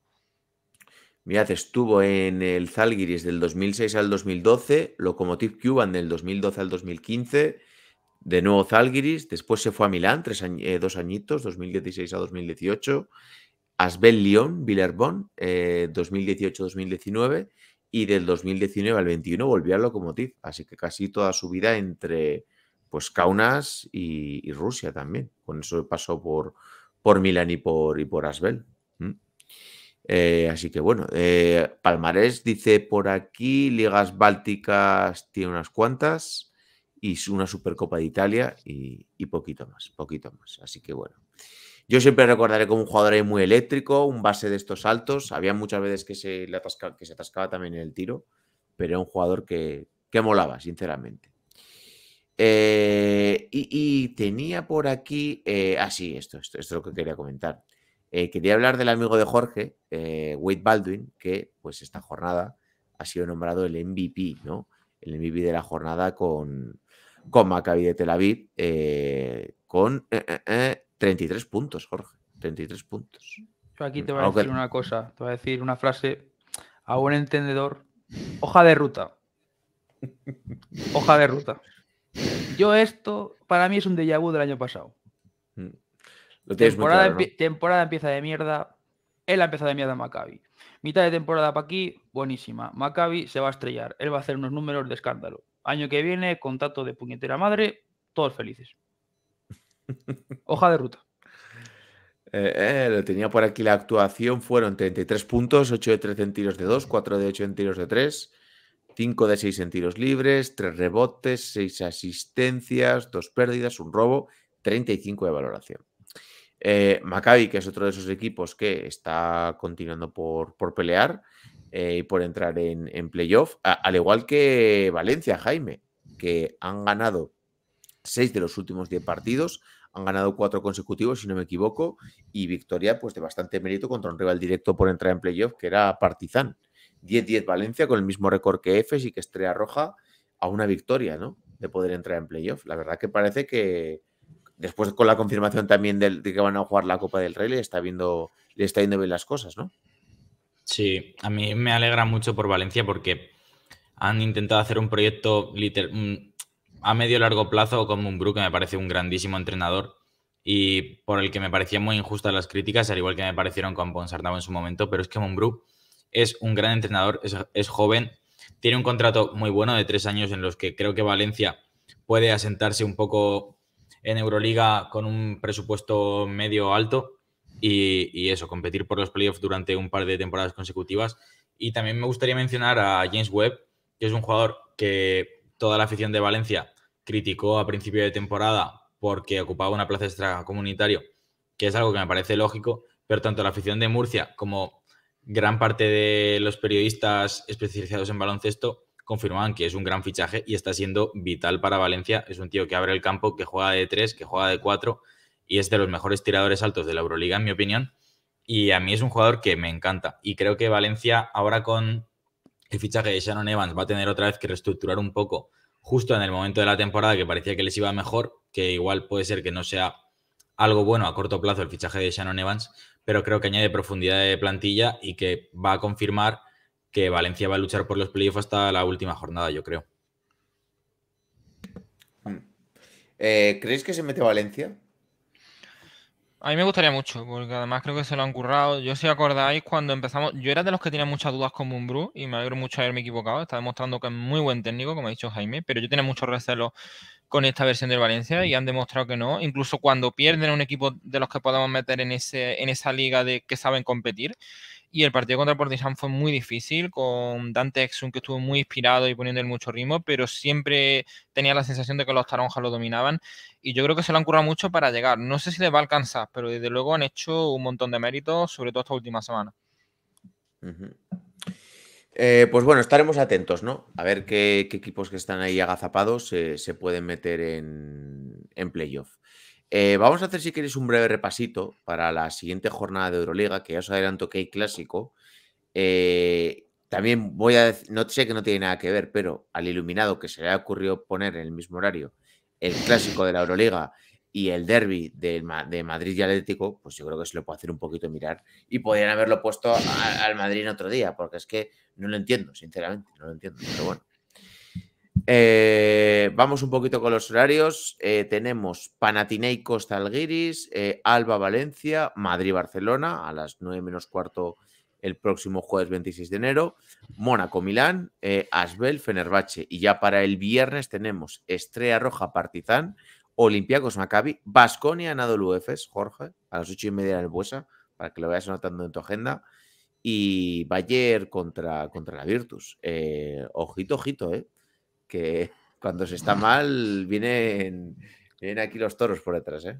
Mirad, estuvo en el Zalgiris del 2006 al 2012, Locomotiv Cuban del 2012 al 2015, de nuevo Zalgiris, después se fue a Milán, tres eh, dos añitos, 2016 a 2018, Asbel Lyon, Villerbon, 2018-2019, eh, y del 2019 al 21 volvió a Lokomotiv, así que casi toda su vida entre pues Kaunas y Rusia también. Con eso pasó por, por y por, y por Asbel. Eh, así que bueno, eh, Palmarés dice por aquí, ligas bálticas tiene unas cuantas y una Supercopa de Italia y, poquito más, poquito más. Así que bueno, yo siempre recordaré como un jugador muy eléctrico, un base de estos altos. Había muchas veces que se, atascaba, que se atascaba también en el tiro, pero era un jugador que molaba, sinceramente. Eh, y, tenía por aquí, eh, así ah, esto, esto, es lo que quería comentar. Eh, quería hablar del amigo de Jorge, Wade Baldwin, que pues esta jornada ha sido nombrado el MVP, ¿no? El MVP de la jornada con, con Maccabi de Tel Aviv, con 33 puntos, Jorge, 33 puntos. Yo aquí te voy a decir una cosa, te voy a decir una frase a un entendedor, hoja de ruta. Hoja de ruta. Yo esto, para mí es un déjà vu del año pasado. Mm. temporada, empieza de mierda, él ha empezado de mierda Maccabi. Mitad de temporada para aquí, buenísima. Maccabi se va a estrellar, él va a hacer unos números de escándalo. Año que viene, contacto de puñetera madre, todos felices. (laughs) Hoja de ruta. Eh, eh, lo tenía por aquí la actuación, fueron 33 puntos, 8 de 3 en tiros de 2, 4 de 8 en tiros de 3, 5 de 6 sentidos libres, 3 rebotes, 6 asistencias, 2 pérdidas, un robo, 35 de valoración. Eh, Maccabi, que es otro de esos equipos que está continuando por, pelear eh, y por entrar en, playoff, al igual que Valencia, Jaime, que han ganado 6 de los últimos 10 partidos, han ganado 4 consecutivos, si no me equivoco, y victoria pues, de bastante mérito contra un rival directo por entrar en playoff, que era Partizan. 10-10 Valencia con el mismo récord que EFES y que Estrella Roja a una victoria, ¿no? De poder entrar en playoff. La verdad que parece que después con la confirmación también de, que van a jugar la Copa del Rey le está viendo, le está yendo bien las cosas, ¿no? Sí, a mí me alegra mucho por Valencia porque han intentado hacer un proyecto mm, a medio largo plazo con Mumbrú, que me parece un grandísimo entrenador y por el que me parecían muy injustas las críticas, al igual que me parecieron con Ponsarnau en su momento, pero es que Mumbrú es un gran entrenador, es, joven, tiene un contrato muy bueno de tres años en los que creo que Valencia puede asentarse un poco en Euroliga con un presupuesto medio alto y, eso, competir por los playoffs durante un par de temporadas consecutivas. Y también me gustaría mencionar a James Webb, que es un jugador que toda la afición de Valencia criticó a principio de temporada porque ocupaba una plaza comunitario que es algo que me parece lógico, pero tanto la afición de Murcia como gran parte de los periodistas especializados en baloncesto confirmaban que es un gran fichaje y está siendo vital para Valencia. Es un tío que abre el campo, que juega de tres, que juega de cuatro y es de los mejores tiradores altos de la Euroliga, en mi opinión. Y a mí es un jugador que me encanta. Y creo que Valencia ahora con el fichaje de Shannon Evans va a tener otra vez que reestructurar un poco justo en el momento de la temporada que parecía que les iba mejor, que igual puede ser que no sea algo bueno a corto plazo el fichaje de Shannon Evans, pero creo que añade profundidad de plantilla y que va a confirmar que Valencia va a luchar por los playoffs hasta la última jornada, yo creo. Mm. Eh, ¿Creéis ¿Crees que se mete Valencia? A mí me gustaría mucho, porque además creo que se lo han currado. Yo, si acordáis, cuando empezamos, yo era de los que tenía muchas dudas con Mumbrú y me alegro mucho de haberme equivocado. Está demostrando que es muy buen técnico, como ha dicho Jaime, pero yo tenía mucho recelo con esta versión del Valencia y han demostrado que no. Incluso cuando pierden un equipo de los que podamos meter en, ese, en esa liga de que saben competir, y el partido contra el fue muy difícil, con Dante Exum que estuvo muy inspirado y poniéndole mucho ritmo, pero siempre tenía la sensación de que los taronjas lo dominaban. Y yo creo que se lo han currado mucho para llegar. No sé si les va a alcanzar, pero desde luego han hecho un montón de méritos, sobre todo esta última semana. Eh, pues bueno, estaremos atentos, ¿no? A ver qué, equipos que están ahí agazapados eh, se pueden meter en, en eh, vamos a hacer, si queréis, un breve repasito para la siguiente jornada de Euroliga, que ya os adelanto que hay clásico. Eh, también voy a decir, no sé que no tiene nada que ver, pero al iluminado que se le ha ocurrido poner en el mismo horario el clásico de la Euroliga y el derby de, Madrid y Atlético, pues yo creo que se lo puede hacer un poquito mirar y podrían haberlo puesto al Madrid en otro día, porque es que no lo entiendo, sinceramente, no lo entiendo, pero bueno. Eh, vamos un poquito con los horarios. Eh, tenemos Panathinaikos Costa Alguiris, eh, Alba Valencia, Madrid Barcelona a las 9 menos cuarto el próximo jueves 26 de enero, Mónaco Milán, Asbel Fenerbache y ya para el viernes tenemos Estrella Roja Partizan, Olympiacos Maccabi, Basconia Nadol Efes, Jorge, a las 8 y media en el Buesa, para que lo vayas anotando en tu agenda y Bayer contra, contra la Virtus. ojito, ojito, ¿eh? que cuando se está (laughs) mal vienen, vienen aquí los toros por detrás. ¿eh?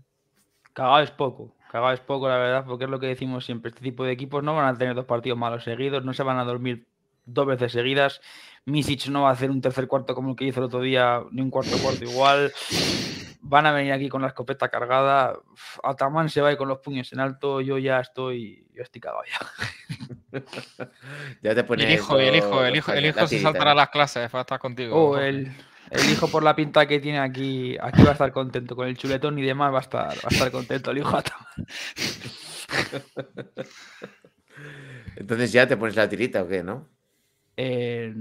Cagado es poco, cagado es poco la verdad, porque es lo que decimos siempre, este tipo de equipos no van a tener dos partidos malos seguidos, no se van a dormir dos veces seguidas, Misich no va a hacer un tercer cuarto como el que hizo el otro día, ni un cuarto cuarto igual, van a venir aquí con la escopeta cargada, Ataman se va con los puños en alto, yo ya estoy, yo estoy cagado ya. (laughs) ya te El hijo, el hijo, el hijo, el hijo se saltará las clases para estar contigo. Oh, el, el, hijo por la pinta que tiene aquí, aquí va a estar contento. Con el chuletón y demás va a estar, va a estar contento el hijo. (laughs) Entonces ya te pones la tirita o qué, ¿no? Eh,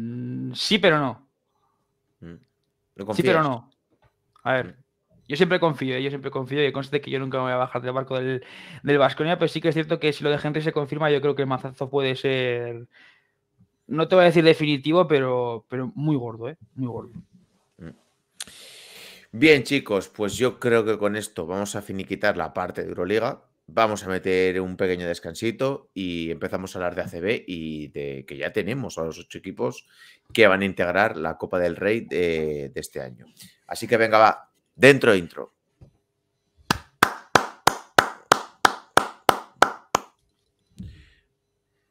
sí, pero no. Mm. Sí, pero no. A ver. Mm. Yo siempre confío, ¿eh? yo siempre confío y conste que yo nunca me voy a bajar del barco del, del Vasconia, pero sí que es cierto que si lo de Henry se confirma, yo creo que el mazazo puede ser, no te voy a decir definitivo, pero, pero muy gordo, ¿eh? Muy gordo. Mm. Bien, chicos, pues yo creo que con esto vamos a finiquitar la parte de Euroliga. Vamos a meter un pequeño descansito y empezamos a hablar de ACB y de que ya tenemos a los ocho equipos que van a integrar la Copa del Rey de, de este año. Así que venga, va, Dentro intro.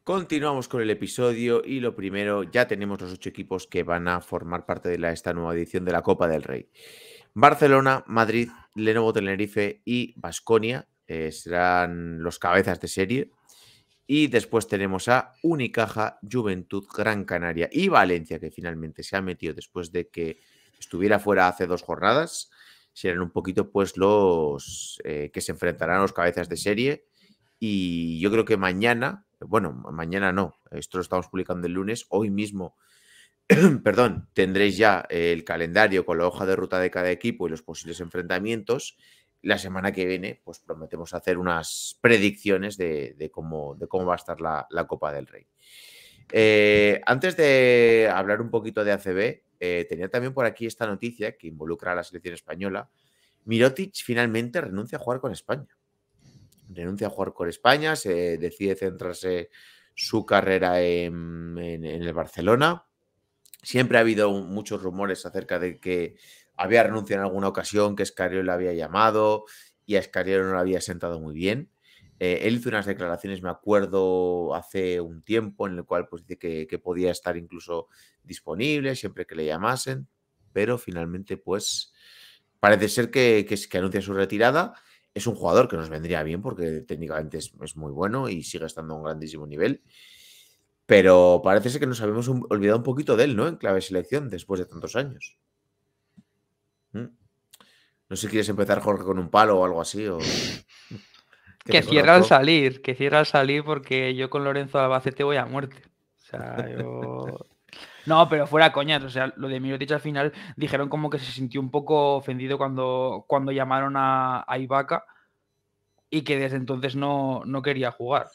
Continuamos con el episodio y lo primero, ya tenemos los ocho equipos que van a formar parte de esta nueva edición de la Copa del Rey. Barcelona, Madrid, Lenovo Tenerife y Basconia eh, serán los cabezas de serie. Y después tenemos a Unicaja, Juventud, Gran Canaria y Valencia, que finalmente se ha metido después de que estuviera fuera hace dos jornadas serán un poquito pues los eh, que se enfrentarán a los cabezas de serie. Y yo creo que mañana, bueno, mañana no, esto lo estamos publicando el lunes, hoy mismo, (clears throat) perdón, tendréis ya el calendario con la hoja de ruta de cada equipo y los posibles enfrentamientos. La semana que viene, pues prometemos hacer unas predicciones de, cómo, de cómo va a estar la, Copa del Rey. Eh, antes de hablar un poquito de ACB, eh, tenía también por aquí esta noticia que involucra a la selección española. Mirotic finalmente renuncia a jugar con España. Renuncia a jugar con España, se decide centrarse su carrera en, el Barcelona. Siempre ha habido muchos rumores acerca de que había renunciado en alguna ocasión, que Escariolo le había llamado y a Escariolo no lo había sentado muy bien. Eh, él hizo unas declaraciones, me acuerdo, hace un tiempo, en el cual pues, dice que, podía estar incluso disponible siempre que le llamasen, pero finalmente, pues, parece ser que, que, anuncia su retirada. Es un jugador que nos vendría bien porque técnicamente es, muy bueno y sigue estando a un grandísimo nivel. Pero parece ser que nos habíamos olvidado un poquito de él, ¿no? En clave selección, después de tantos años. ¿Mm? No sé si quieres empezar, Jorge, con un palo o algo así. O... (laughs) (laughs) Que, cierra al salir, que cierra al salir porque yo con Lorenzo Albacete voy a muerte. (laughs) No, pero fuera coñas, o sea, lo de Mirotic al final dijeron como que se sintió un poco ofendido cuando, cuando llamaron a, a Ibaka y que desde entonces no, no quería jugar.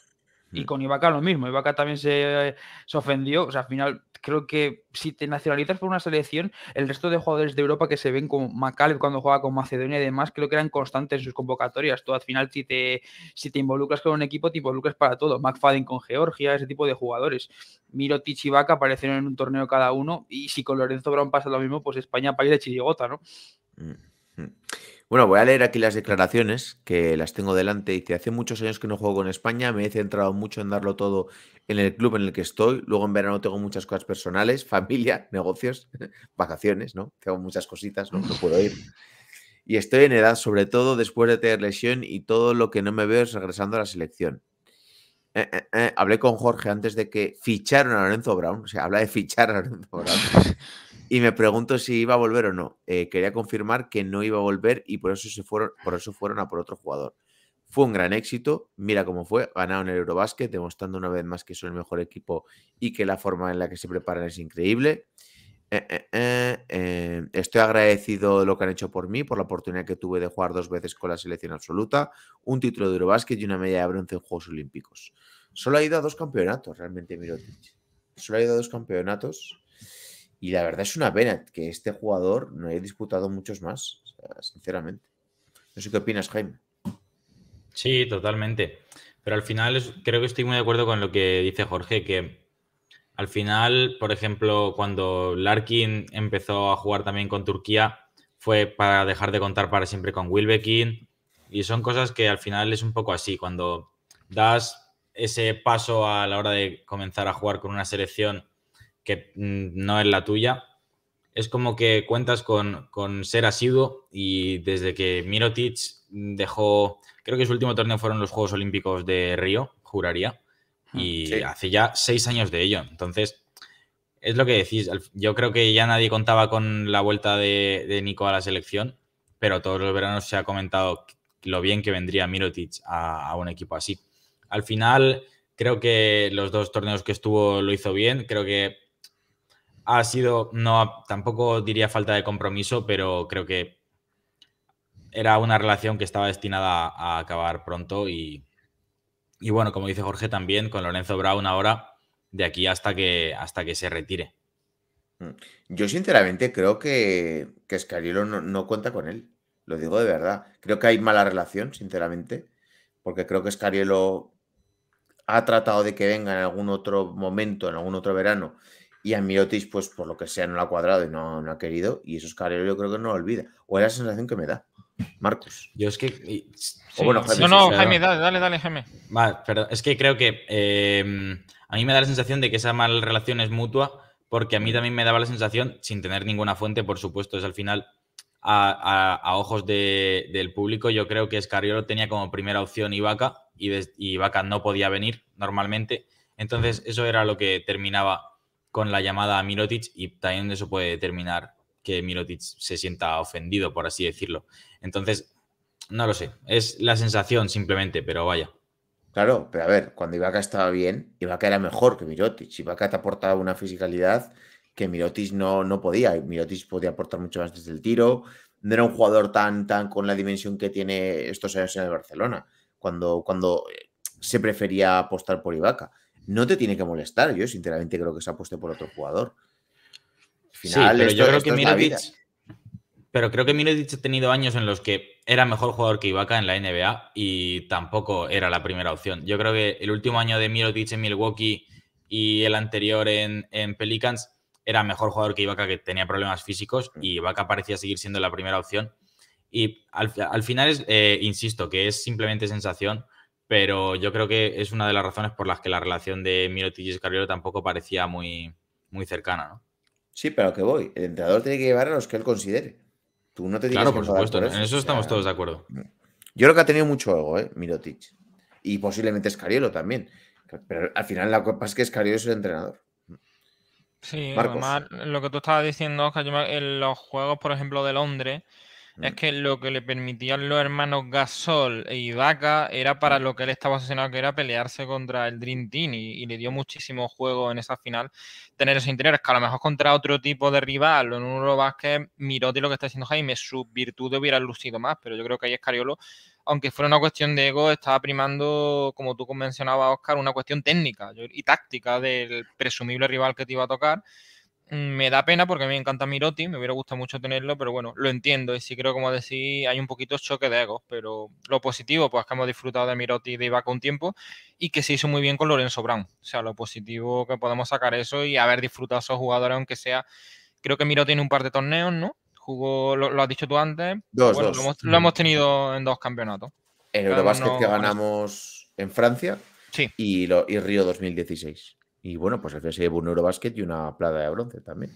Y mm. con Ibaka lo mismo, Ibaka también se, se, ofendió, o sea, al final creo que si te nacionalizas por una selección, el resto de jugadores de Europa que se ven como Macaleb cuando juega con Macedonia y demás, creo que eran constantes en sus convocatorias, tú al final si te, si te involucras con un equipo, te involucras para todo, McFadden con Georgia, ese tipo de jugadores, miro y Ibaka aparecieron en un torneo cada uno, y si con Lorenzo Brown pasa lo mismo, pues España país de chirigota, ¿no? Mm, mm. Bueno, voy a leer aquí las declaraciones que las tengo delante. Dice, hace muchos años que no juego con España, me he centrado mucho en darlo todo en el club en el que estoy. Luego en verano tengo muchas cosas personales, (laughs) familia, negocios, (laughs) vacaciones, ¿no? Tengo muchas cositas, ¿no? puedo ir. Y estoy en edad, sobre todo después de tener lesión y todo lo que no me veo es regresando a la selección. Eh, eh, eh, hablé con Jorge antes de que ficharon a Lorenzo Brown, o sea, habla de fichar a Lorenzo Brown. (laughs) y me pregunto si iba a volver o no. Eh, quería confirmar que no iba a volver y por eso, se fueron, por eso fueron a por otro jugador. Fue un gran éxito, mira cómo fue, ganaron el Eurobasket, demostrando una vez más que son el mejor equipo y que la forma en la que se preparan es increíble. Eh, eh, estoy agradecido de lo que han hecho por mí, por la oportunidad que tuve de jugar dos veces con la selección absoluta, un título de Eurobasket y una medalla de bronce en Juegos Olímpicos. Solo ha ido a dos campeonatos, realmente, Mirotic. Solo ha ido a dos campeonatos. Y la verdad es una pena que este jugador no haya disputado muchos más, sinceramente. No sé qué opinas, Jaime. Sí, totalmente. Pero al final creo que estoy muy de acuerdo con lo que dice Jorge, que al final, por ejemplo, cuando Larkin empezó a jugar también con Turquía, fue para dejar de contar para siempre con Wilbekin. Y son cosas que al final es un poco así. Cuando das ese paso a la hora de comenzar a jugar con una selección que mm, no es la tuya, es como que cuentas con, ser asiduo y desde que Mirotic dejó, creo que su último torneo fueron los Juegos Olímpicos de Río, juraría, y hace ya seis años de ello. Entonces, es lo que decís, yo creo que ya nadie contaba con la vuelta de, Nico a la selección, pero todos los veranos se ha comentado lo bien que vendría Mirotic a un equipo así. Al final, creo que los dos torneos que estuvo lo hizo bien, creo que ha sido, no, tampoco diría falta de compromiso, pero creo que era una relación que estaba destinada a acabar pronto y, bueno, como dice Jorge también, con Lorenzo Brown ahora, de aquí hasta que, hasta que se retire. Mm. Yo sinceramente creo que, que no, cuenta con él, lo digo de verdad. Creo que hay mala relación, sinceramente, porque creo que Scariello ha tratado de que venga en algún otro momento, en algún otro verano, y a Otis, pues por lo que sea, no lo ha cuadrado y no, no ha querido. Y eso es yo creo que no lo olvida. O es la sensación que me da. Marcos. Yo es que. bueno, no, no, Jaime, dale, dale, Jaime. Vale, perdón. Es que creo que em, a mí me da la sensación de que esa mal relación es mutua, porque a mí mm. también me daba la sensación, sin tener ninguna fuente, por supuesto, es al final. A, ojos del público, yo creo que Escariolo tenía como primera opción ibaca y, vaca y no podía venir normalmente. Entonces, eso era lo que terminaba con la llamada a Mirotic y también eso puede determinar que Mirotic se sienta ofendido, por así decirlo. Entonces, no lo sé, es la sensación simplemente, pero vaya. Claro, pero a ver, cuando Ibaka estaba bien, Ibaka era mejor que Mirotic. Ibaka te aportaba una fisicalidad que Mirotic no, no podía. Mirotic podía aportar mucho más desde el tiro. No era un jugador tan, tan con la dimensión que tiene estos años en el Barcelona, cuando, cuando eh, se prefería apostar por Ibaka no te tiene que molestar. Yo sinceramente creo que se ha puesto por otro jugador. sí, pero yo creo que Mirotic, pero creo que ha tenido años en los que era mejor jugador que Ibaka en la NBA y tampoco era la primera opción. Yo creo que el último año de Mirotic en Milwaukee y el anterior en, Pelicans era mejor jugador que Ibaka que tenía problemas físicos mm. y Ibaka parecía seguir siendo la primera opción. Y al, final, es, eh, insisto, que es simplemente sensación pero yo creo que es una de las razones por las que la relación de Mirotic y Escariolo tampoco parecía muy, muy cercana, ¿no? Sí, pero que voy, el entrenador tiene que llevar a los que él considere. Tú no te tienes Claro, por supuesto, en eso estamos todos de acuerdo. Yo creo que ha tenido mucho ego, ¿eh? Mirotic. Y posiblemente Escariolo también. Pero al final la cosa es que Escariolo es el entrenador. Sí, Marcos. lo que tú estabas diciendo, Oscar, en los juegos, por ejemplo, de Londres, es mm. que lo que le permitían los hermanos Gasol e Ibaka era para mm. lo que él estaba asesinado, que era pelearse contra el Dream Team y, le dio muchísimo juego en esa final tener esos interiores, que a lo mejor contra otro tipo de rival o en un Eurobasket, de lo que está haciendo Jaime, su virtud hubiera lucido más, pero yo creo que ahí Escariolo, aunque fuera una cuestión de ego, estaba primando, como tú mencionabas, Oscar, una cuestión técnica y táctica del presumible rival que te iba a tocar Mm, me da pena porque a mí me encanta Miroti, me hubiera gustado mucho tenerlo, pero bueno, lo entiendo. Y sí creo, como decís, hay un poquito choque de egos, pero lo positivo, pues que hemos disfrutado de Miroti de Ibaka un tiempo y que se hizo muy bien con Lorenzo Brown. O sea, lo positivo que podemos sacar eso y haber disfrutado a esos jugadores, aunque sea. Creo que Miroti tiene un par de torneos, ¿no? Jugó, lo, has dicho tú antes. Dos, dos. Lo, hemos, tenido mm. en dos campeonatos. En Eurobasket que ganamos en Francia y, lo, y Río 2016. Y bueno, pues al final se llevó un Eurobasket y una plada de bronce también.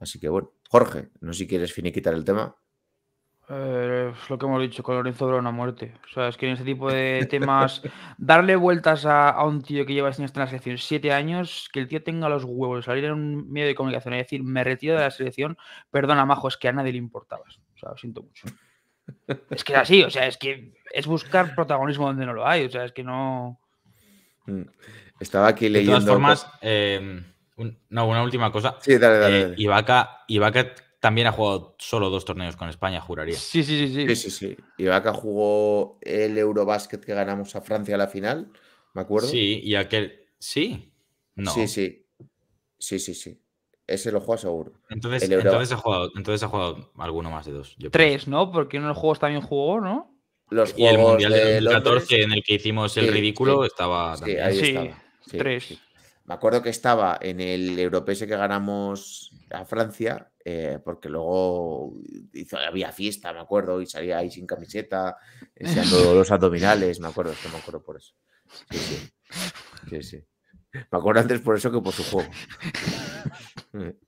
Así que bueno, Jorge, no sé si quieres finiquitar el tema. Eh, es lo que hemos dicho, con Lorenzo Brown muerte. O sea, es que en este tipo de (laughs) temas, darle vueltas a, un tío que lleva sin estar en la selección siete años, que el tío tenga los huevos salir en un medio de comunicación y decir, me retiro de la selección, perdona, majo, es que a nadie le importabas. O sea, lo siento mucho. Es que es así, o sea, es que es buscar protagonismo donde no lo hay, o sea, es que no. Mm. Estaba aquí leyendo. De todas formas, eh, una última cosa. Sí, dale, dale. Eh, Ibaka, también ha jugado solo dos torneos con España, juraría. Sí, sí, sí. Sí, sí, sí. Ibaka jugó el Eurobasket que ganamos a Francia a la final, ¿me acuerdo? Sí, y aquel. Sí. Sí, sí. Sí, sí, sí. Ese lo juega seguro. Entonces, entonces, ha jugado, entonces alguno más de dos. Tres, ¿no? Porque uno de los juegos también jugó, ¿no? Los y el Mundial del 2014 en el que hicimos el ridículo estaba estaba. Sí, Me acuerdo que estaba en el europeo que ganamos a Francia, eh, porque luego había fiesta, me acuerdo, y salía ahí sin camiseta, enseñando (laughs) los abdominales, me acuerdo, me acuerdo por eso. Sí, sí. Me acuerdo antes por eso que por su juego. (laughs)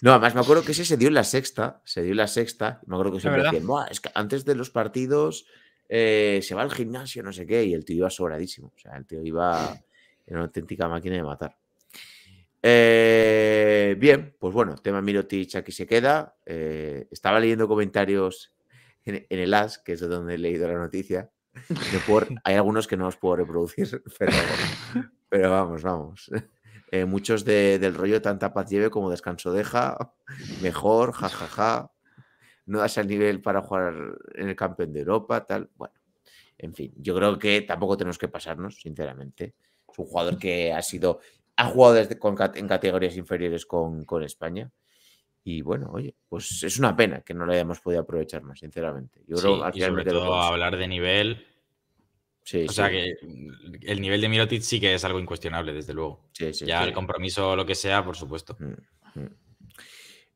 No, además me acuerdo que ese se dio en la sexta, se dio en la sexta, me acuerdo que siempre decían, es que antes de los partidos eh, se va al gimnasio, no sé qué, y el tío iba sobradísimo, o sea, el tío iba una auténtica máquina de matar. Eh, bien, pues bueno, tema Mirotic aquí se queda. Eh, estaba leyendo comentarios en, el As, que es donde he leído la noticia. (laughs) hay algunos que no os puedo reproducir, (laughs) pero, vamos, vamos. Eh, muchos de, del rollo tanta paz lleve como descanso deja, mejor, jajaja. No das al nivel para jugar en el campeón de Europa, tal. Bueno, en fin, yo creo que tampoco tenemos que pasarnos, sinceramente. Es un jugador que ha sido, ha jugado desde con, en categorías inferiores con, España. Y bueno, oye, pues es una pena que no le hayamos podido aprovechar más, sinceramente. Yo creo y sobre todo hablar de nivel. Sí, o sea que el nivel de Mirotic sí que es algo incuestionable, desde luego. ya el compromiso, lo que sea, por supuesto. Mm, mm.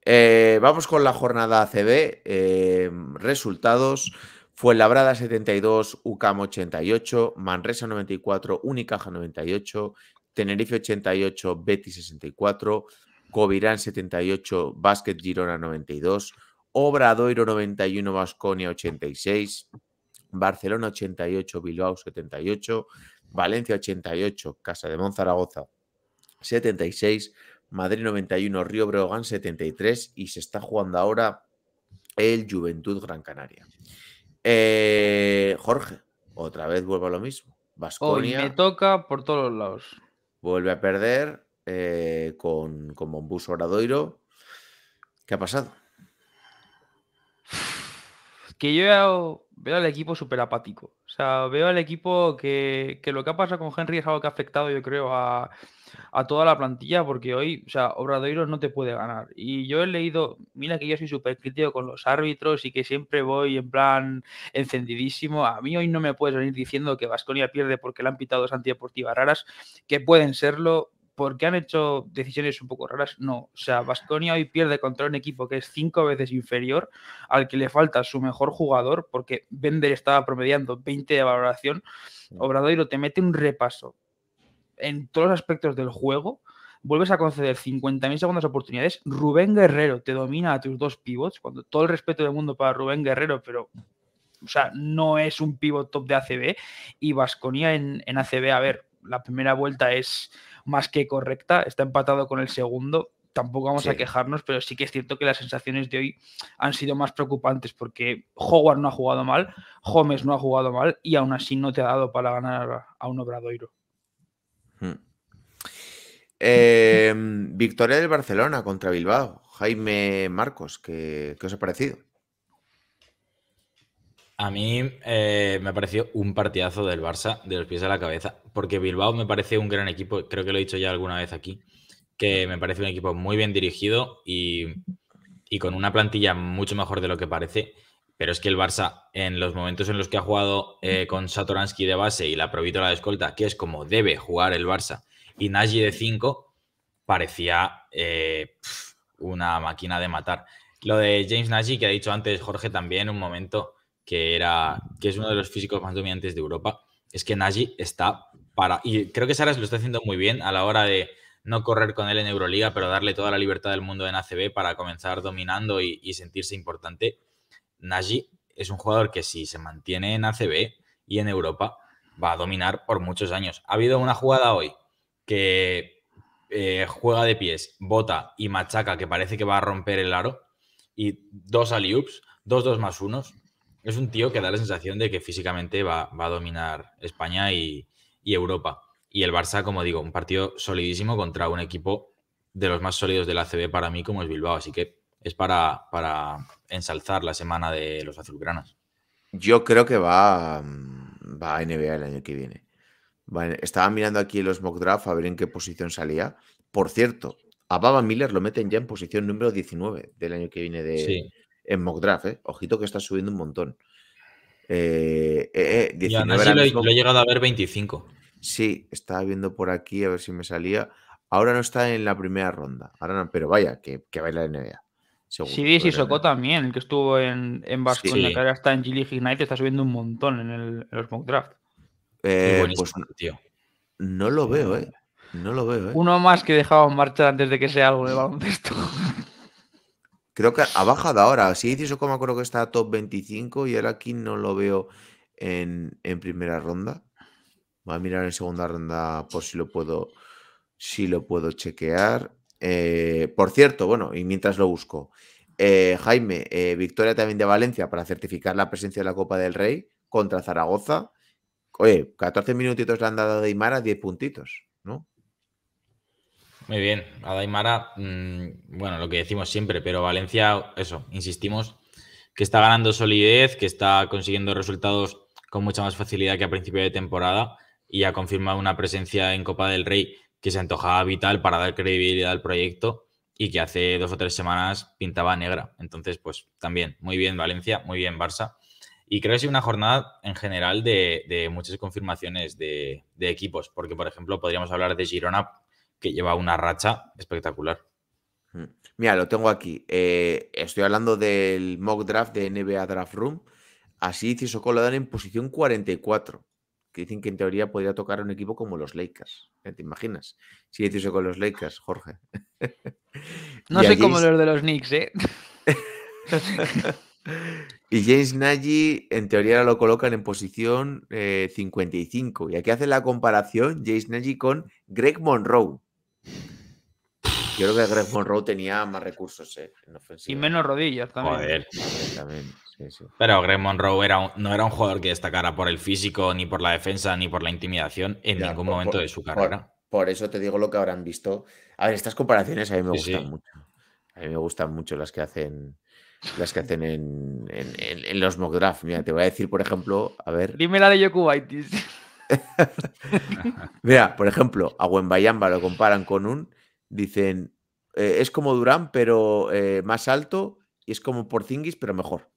Eh, vamos con la jornada ACB. Eh, resultados. Fuenlabrada 72, UCAM 88, Manresa 94, Unicaja 98, Tenerife 88, Betis 64, Covirán 78, Basket Girona 92, Obradoiro 91, Vasconia 86, Barcelona 88, Bilbao 78, Valencia 88, Casa de Monzaragoza 76, Madrid 91, Río Breogán 73 y se está jugando ahora el Juventud Gran Canaria. Eh, Jorge, otra vez vuelvo a lo mismo. Vasconia. Hoy me toca por todos lados. Vuelve a perder eh, con, con Bombuso ¿Qué ha pasado? Que yo veo al equipo súper apático veo al equipo que, lo que ha pasado con Henry es algo que ha afectado, yo creo, a, toda la plantilla, porque hoy, o sea, Obradoiro no te puede ganar. Y yo he leído, mira que yo soy súper crítico con los árbitros y que siempre voy en plan encendidísimo. A mí hoy no me puedes venir diciendo que Vasconia pierde porque le han pitado dos antideportivas raras, que pueden serlo, porque han hecho decisiones un poco raras, no. O sea, Vasconia hoy pierde contra un equipo que es cinco veces inferior, al que le falta su mejor jugador, porque Bender estaba promediando 20 de valoración. Obradoiro te mete un repaso en todos los aspectos del juego. Vuelves a conceder 50.000 segundas oportunidades. Rubén Guerrero te domina a tus dos pivots, cuando todo el respeto del mundo para Rubén Guerrero, pero o sea, no es un pivot top de ACB. Y Vasconía en, en ACB, a ver, la primera vuelta es más que correcta, está empatado con el segundo. Tampoco vamos a quejarnos, pero sí que es cierto que las sensaciones de hoy han sido más preocupantes porque Howard no ha jugado mal, Gómez no ha jugado mal y aún así no te ha dado para ganar a un Obradoiro. Hmm. Em, victoria del Barcelona contra Bilbao. Jaime Marcos, ¿qué, qué os ha parecido? A mí me eh, me pareció un partidazo del Barça de los pies a la cabeza, porque Bilbao me parece un gran equipo, creo que lo he dicho ya alguna vez aquí, que me parece un equipo muy bien dirigido y, con una plantilla mucho mejor de lo que parece. Pero es que el Barça, en los momentos en los que ha jugado eh, con Satoransky de base y la Provítola de escolta, que es como debe jugar el Barça, y Nagy de 5, parecía eh, una máquina de matar. Lo de James Nagy, que ha dicho antes Jorge también un momento, que, era, que es uno de los físicos más dominantes de Europa, es que Nagy está para. Y creo que Saras lo está haciendo muy bien a la hora de no correr con él en Euroliga, pero darle toda la libertad del mundo en ACB para comenzar dominando y, sentirse importante. Nagy es un jugador que si se mantiene en ACB y en Europa, va a dominar por muchos años. Ha habido una jugada hoy que eh, juega de pies, bota y machaca, que parece que va a romper el aro, y dos aliups, dos dos más unos, es un tío que da la sensación de que físicamente va, a dominar España y, Europa. Y el Barça, como digo, un partido solidísimo contra un equipo de los más sólidos del ACB para mí, como es Bilbao. Así que es para, para ensalzar la semana de los azulgranas. Yo creo que va, mm, va a NBA el año que viene. estaba mirando aquí los mock draft a ver en qué posición salía. Por cierto, a Baba Miller lo meten ya en posición número 19 del año que viene de, en mock draft, ¿eh? Ojito que está subiendo un montón. Eh, eh, 19 eh, lo, llegado a ver 25. Sí, estaba viendo por aquí a ver si me salía. Ahora no está en la primera ronda, ahora no, pero vaya, que, que baila la NBA. Seguro, sí, y también, el que estuvo en, en la ahora está en Gilly está subiendo un montón en, el, los mock draft. Eh, pues este tío. no lo veo, ¿eh? No lo veo, ¿eh? Uno más que dejaba en marcha antes de que sea algo de baloncesto. (laughs) Creo que ha bajado ahora. Si hizo como creo que está top 25 y ahora aquí no lo veo en, primera ronda. Voy a mirar en segunda ronda por si lo puedo, si lo puedo chequear. Eh, por cierto, bueno, y mientras lo busco, eh, Jaime, eh, victoria también de Valencia para certificar la presencia de la Copa del Rey contra Zaragoza. Oye, 14 minutitos le han dado de Imara, 10 puntitos, ¿no? Muy bien, Adaimara, mm, bueno, lo que decimos siempre, pero Valencia, eso, insistimos, que está ganando solidez, que está consiguiendo resultados con mucha más facilidad que a principio de temporada y ha confirmado una presencia en Copa del Rey que se antojaba vital para dar credibilidad al proyecto y que hace dos o tres semanas pintaba negra. Entonces, pues también, muy bien Valencia, muy bien Barça. Y creo que ha sido una jornada en general de, muchas confirmaciones de, equipos, porque por ejemplo podríamos hablar de Girona que lleva una racha espectacular. Mm. Mira, lo tengo aquí. Eh, estoy hablando del mock draft de NBA Draft Room. Así hizo lo dan en posición 44, que dicen que en teoría podría tocar un equipo como los Lakers. ¿Te imaginas? Si hizo con los Lakers, Jorge. (laughs) No sé cómo como los de los Knicks, ¿eh? (laughs) y James Nagy, en teoría, lo colocan en posición 55. Eh, y aquí hace la comparación James Nagy con Greg Monroe yo creo que Greg Monroe tenía más recursos eh, en ofensiva. Y menos rodillas también. Pero Greg Monroe era no era un jugador que destacara por el físico, ni por la defensa, ni por la intimidación en ningún momento de su carrera. Por, eso te digo lo que habrán visto. A ver, estas comparaciones a mí me gustan mucho. A mí me gustan mucho las que hacen las que hacen en, los mock draft. Mira, te voy a decir, por ejemplo, a ver. Dime la de Yokubaitis. (laughs) Mira, (laughs) por ejemplo, a Wembayamba lo comparan con un, dicen, eh, es como Durán, pero eh, más alto, y es como Porzingis, pero mejor.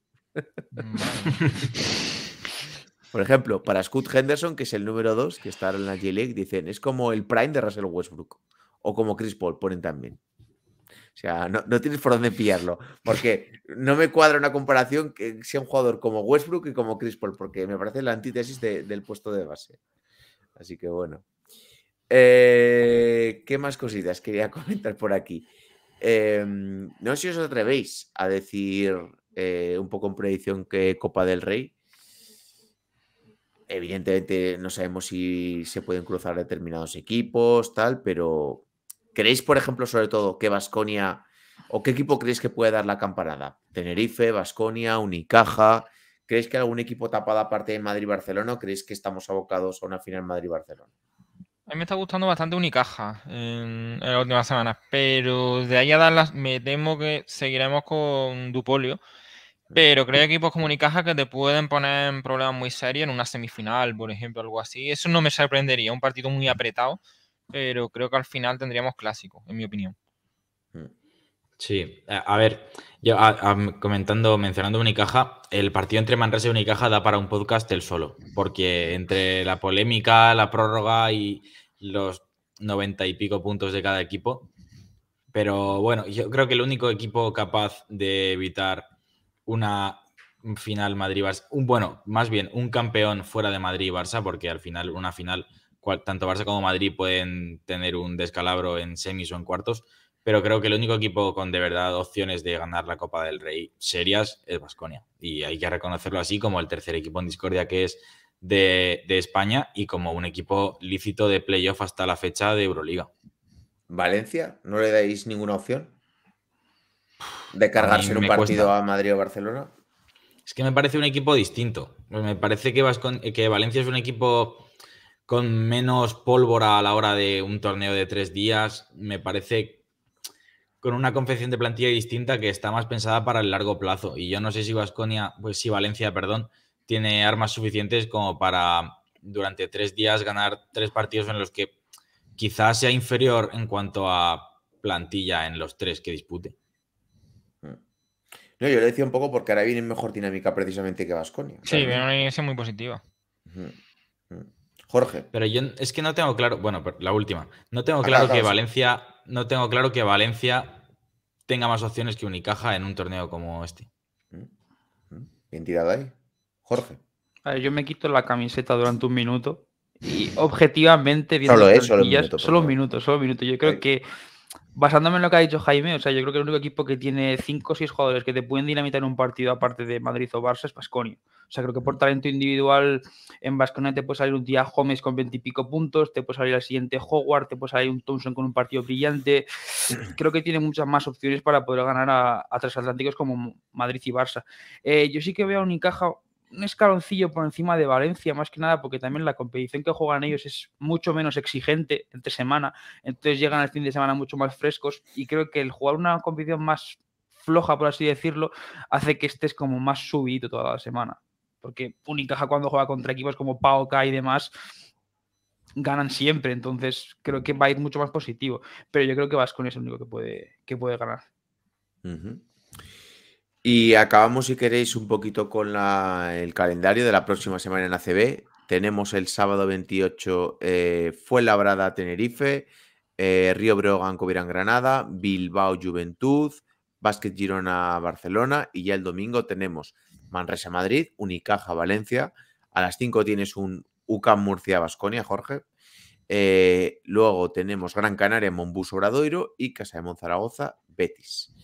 por ejemplo, para Scott Henderson, que es el número 2, que está en la G-League, dicen, es como el prime de Russell Westbrook, o como Chris Paul, ponen también. O sea, no, tienes por dónde pillarlo. Porque no me cuadra una comparación que sea un jugador como Westbrook y como Chris porque me parece la antítesis del puesto de base. Así que bueno. Eh, ¿Qué más cositas quería (laughs) comentar por aquí? Em, no sé si os atrevéis a decir eh, un poco en predicción que Copa del Rey. Evidentemente no sabemos si se pueden cruzar determinados equipos, tal, pero ¿Creéis, por ejemplo, sobre todo que Vasconia o qué equipo creéis que puede dar la campanada? ¿Tenerife, Vasconia, Unicaja? ¿Creéis que algún equipo tapada aparte de Madrid-Barcelona o creéis que estamos abocados a una final Madrid-Barcelona? A mí me está gustando bastante Unicaja en, en las últimas semanas, pero de ahí a darlas me temo que seguiremos con Dupolio. Pero creo que equipos como Unicaja que te pueden poner en problemas muy serios en una semifinal, por ejemplo, algo así. Eso no me sorprendería, un partido muy apretado pero creo que al final tendríamos clásico, en mi opinión. Mm. Sí, a ver, yo comentando, mencionando Unicaja, el partido entre Manresa y Unicaja da para un podcast el solo, porque entre la polémica, la prórroga y los 90 y pico puntos de cada equipo, pero bueno, yo creo que el único equipo capaz de evitar una final Madrid-Barça, bueno, más bien un campeón fuera de Madrid-Barça, porque al final una final tanto Barça como Madrid pueden tener un descalabro en semis o en cuartos, pero creo que el único equipo con de verdad opciones de ganar la Copa del Rey serias es Vasconia. Y hay que reconocerlo así como el tercer equipo en discordia que es de, España y como un equipo lícito de playoff hasta la fecha de Euroliga. ¿Valencia? ¿No le dais ninguna opción? ¿De cargarse en un partido a Madrid o Barcelona? Es que me parece un equipo distinto. Me parece que, que Valencia es un equipo con menos pólvora a la hora de un torneo de tres días, me parece con una confección de plantilla distinta que está más pensada para el largo plazo. Y yo no sé si Vasconia, pues si Valencia, perdón, tiene armas suficientes como para durante tres días ganar tres partidos en los que quizás sea inferior en cuanto a plantilla en los tres que dispute. No, yo le decía un poco porque ahora viene mejor dinámica precisamente que Vasconia. Sí, viene una dinámica muy positiva. Jorge. Pero yo es que no tengo claro, bueno, la última, no tengo claro que Valencia, no tengo claro que Valencia tenga más opciones que Unicaja en un torneo como este. Mm, mm. Bien tirado ahí. Jorge. yo me quito la camiseta durante un minuto y objetivamente solo, solo, un minuto, solo un minuto, Yo creo que basándome en lo que ha dicho Jaime, o sea, yo creo que el único equipo que tiene cinco o seis jugadores que te pueden dinamitar en un partido aparte de Madrid o Barça es Pasconio. O sea, creo que por talento individual en Vasconia te puede salir un día Gómez con veintipico puntos, te puede salir al siguiente hogwarts te puede salir un Thompson con un partido brillante. (clears throat) Creo que tiene muchas más opciones para poder ganar a, a atlánticos como Madrid y Barça. Eh, yo sí que veo a Unicaja un escaloncillo por encima de Valencia, más que nada, porque también la competición que juegan ellos es mucho menos exigente entre semana, entonces llegan al fin de semana mucho más frescos y creo que el jugar una competición más floja, por así decirlo, hace que estés como más subido toda la semana porque Unicaja cuando juega contra equipos como Pauca y demás ganan siempre, entonces creo que va a ir mucho más positivo, pero yo creo que Vascon es el único que puede, que puede ganar. Y acabamos, si queréis, un poquito con el calendario de la próxima semana en ACB. Tenemos el sábado 28 eh, a Tenerife, eh, Río Breogán Granada, Bilbao Juventud, Básquet Girona Barcelona y ya el domingo tenemos Manresa Madrid, Unicaja Valencia. A las 5 tienes un UCAM Murcia Basconia, Jorge. Eh, luego tenemos Gran Canaria, Monbus Obradoiro y Casa de Monzaragoza, Betis.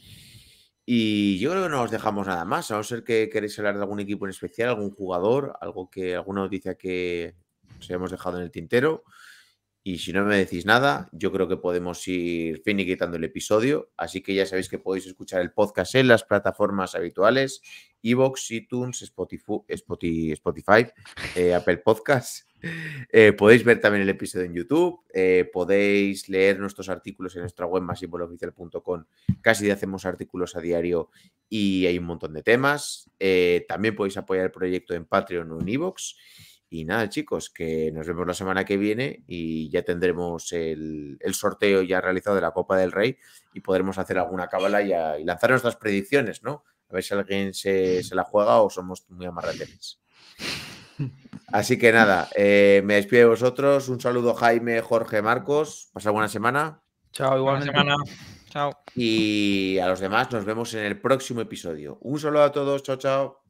Y yo creo que no os dejamos nada más, a no ser que queréis hablar de algún equipo en especial, algún jugador, algo que, alguna noticia que se hemos dejado en el tintero. Y si no me decís nada, yo creo que podemos ir finiquitando el episodio. Así que ya sabéis que podéis escuchar el podcast en las plataformas habituales Evox, iTunes, Spotify, Spotify eh, Apple Podcasts. Eh, podéis ver también el episodio en YouTube, eh, podéis leer nuestros artículos en nuestra web masimboloficial.com. Casi hacemos artículos a diario y hay un montón de temas. también podéis apoyar el proyecto en Patreon o en Y nada, chicos, que nos vemos la semana que viene y ya tendremos el, sorteo ya realizado de la Copa del Rey y podremos hacer alguna cábala y lanzar nuestras predicciones, ¿no? A ver si alguien se, la juega o somos muy amarratenes. (laughs) Así que nada, eh, me despido de vosotros. Un saludo Jaime, Jorge, Marcos. Pasa buena semana. Chao, igual semana. Chao. Y a los demás nos vemos en el próximo episodio. Un saludo a todos. Chao, chao.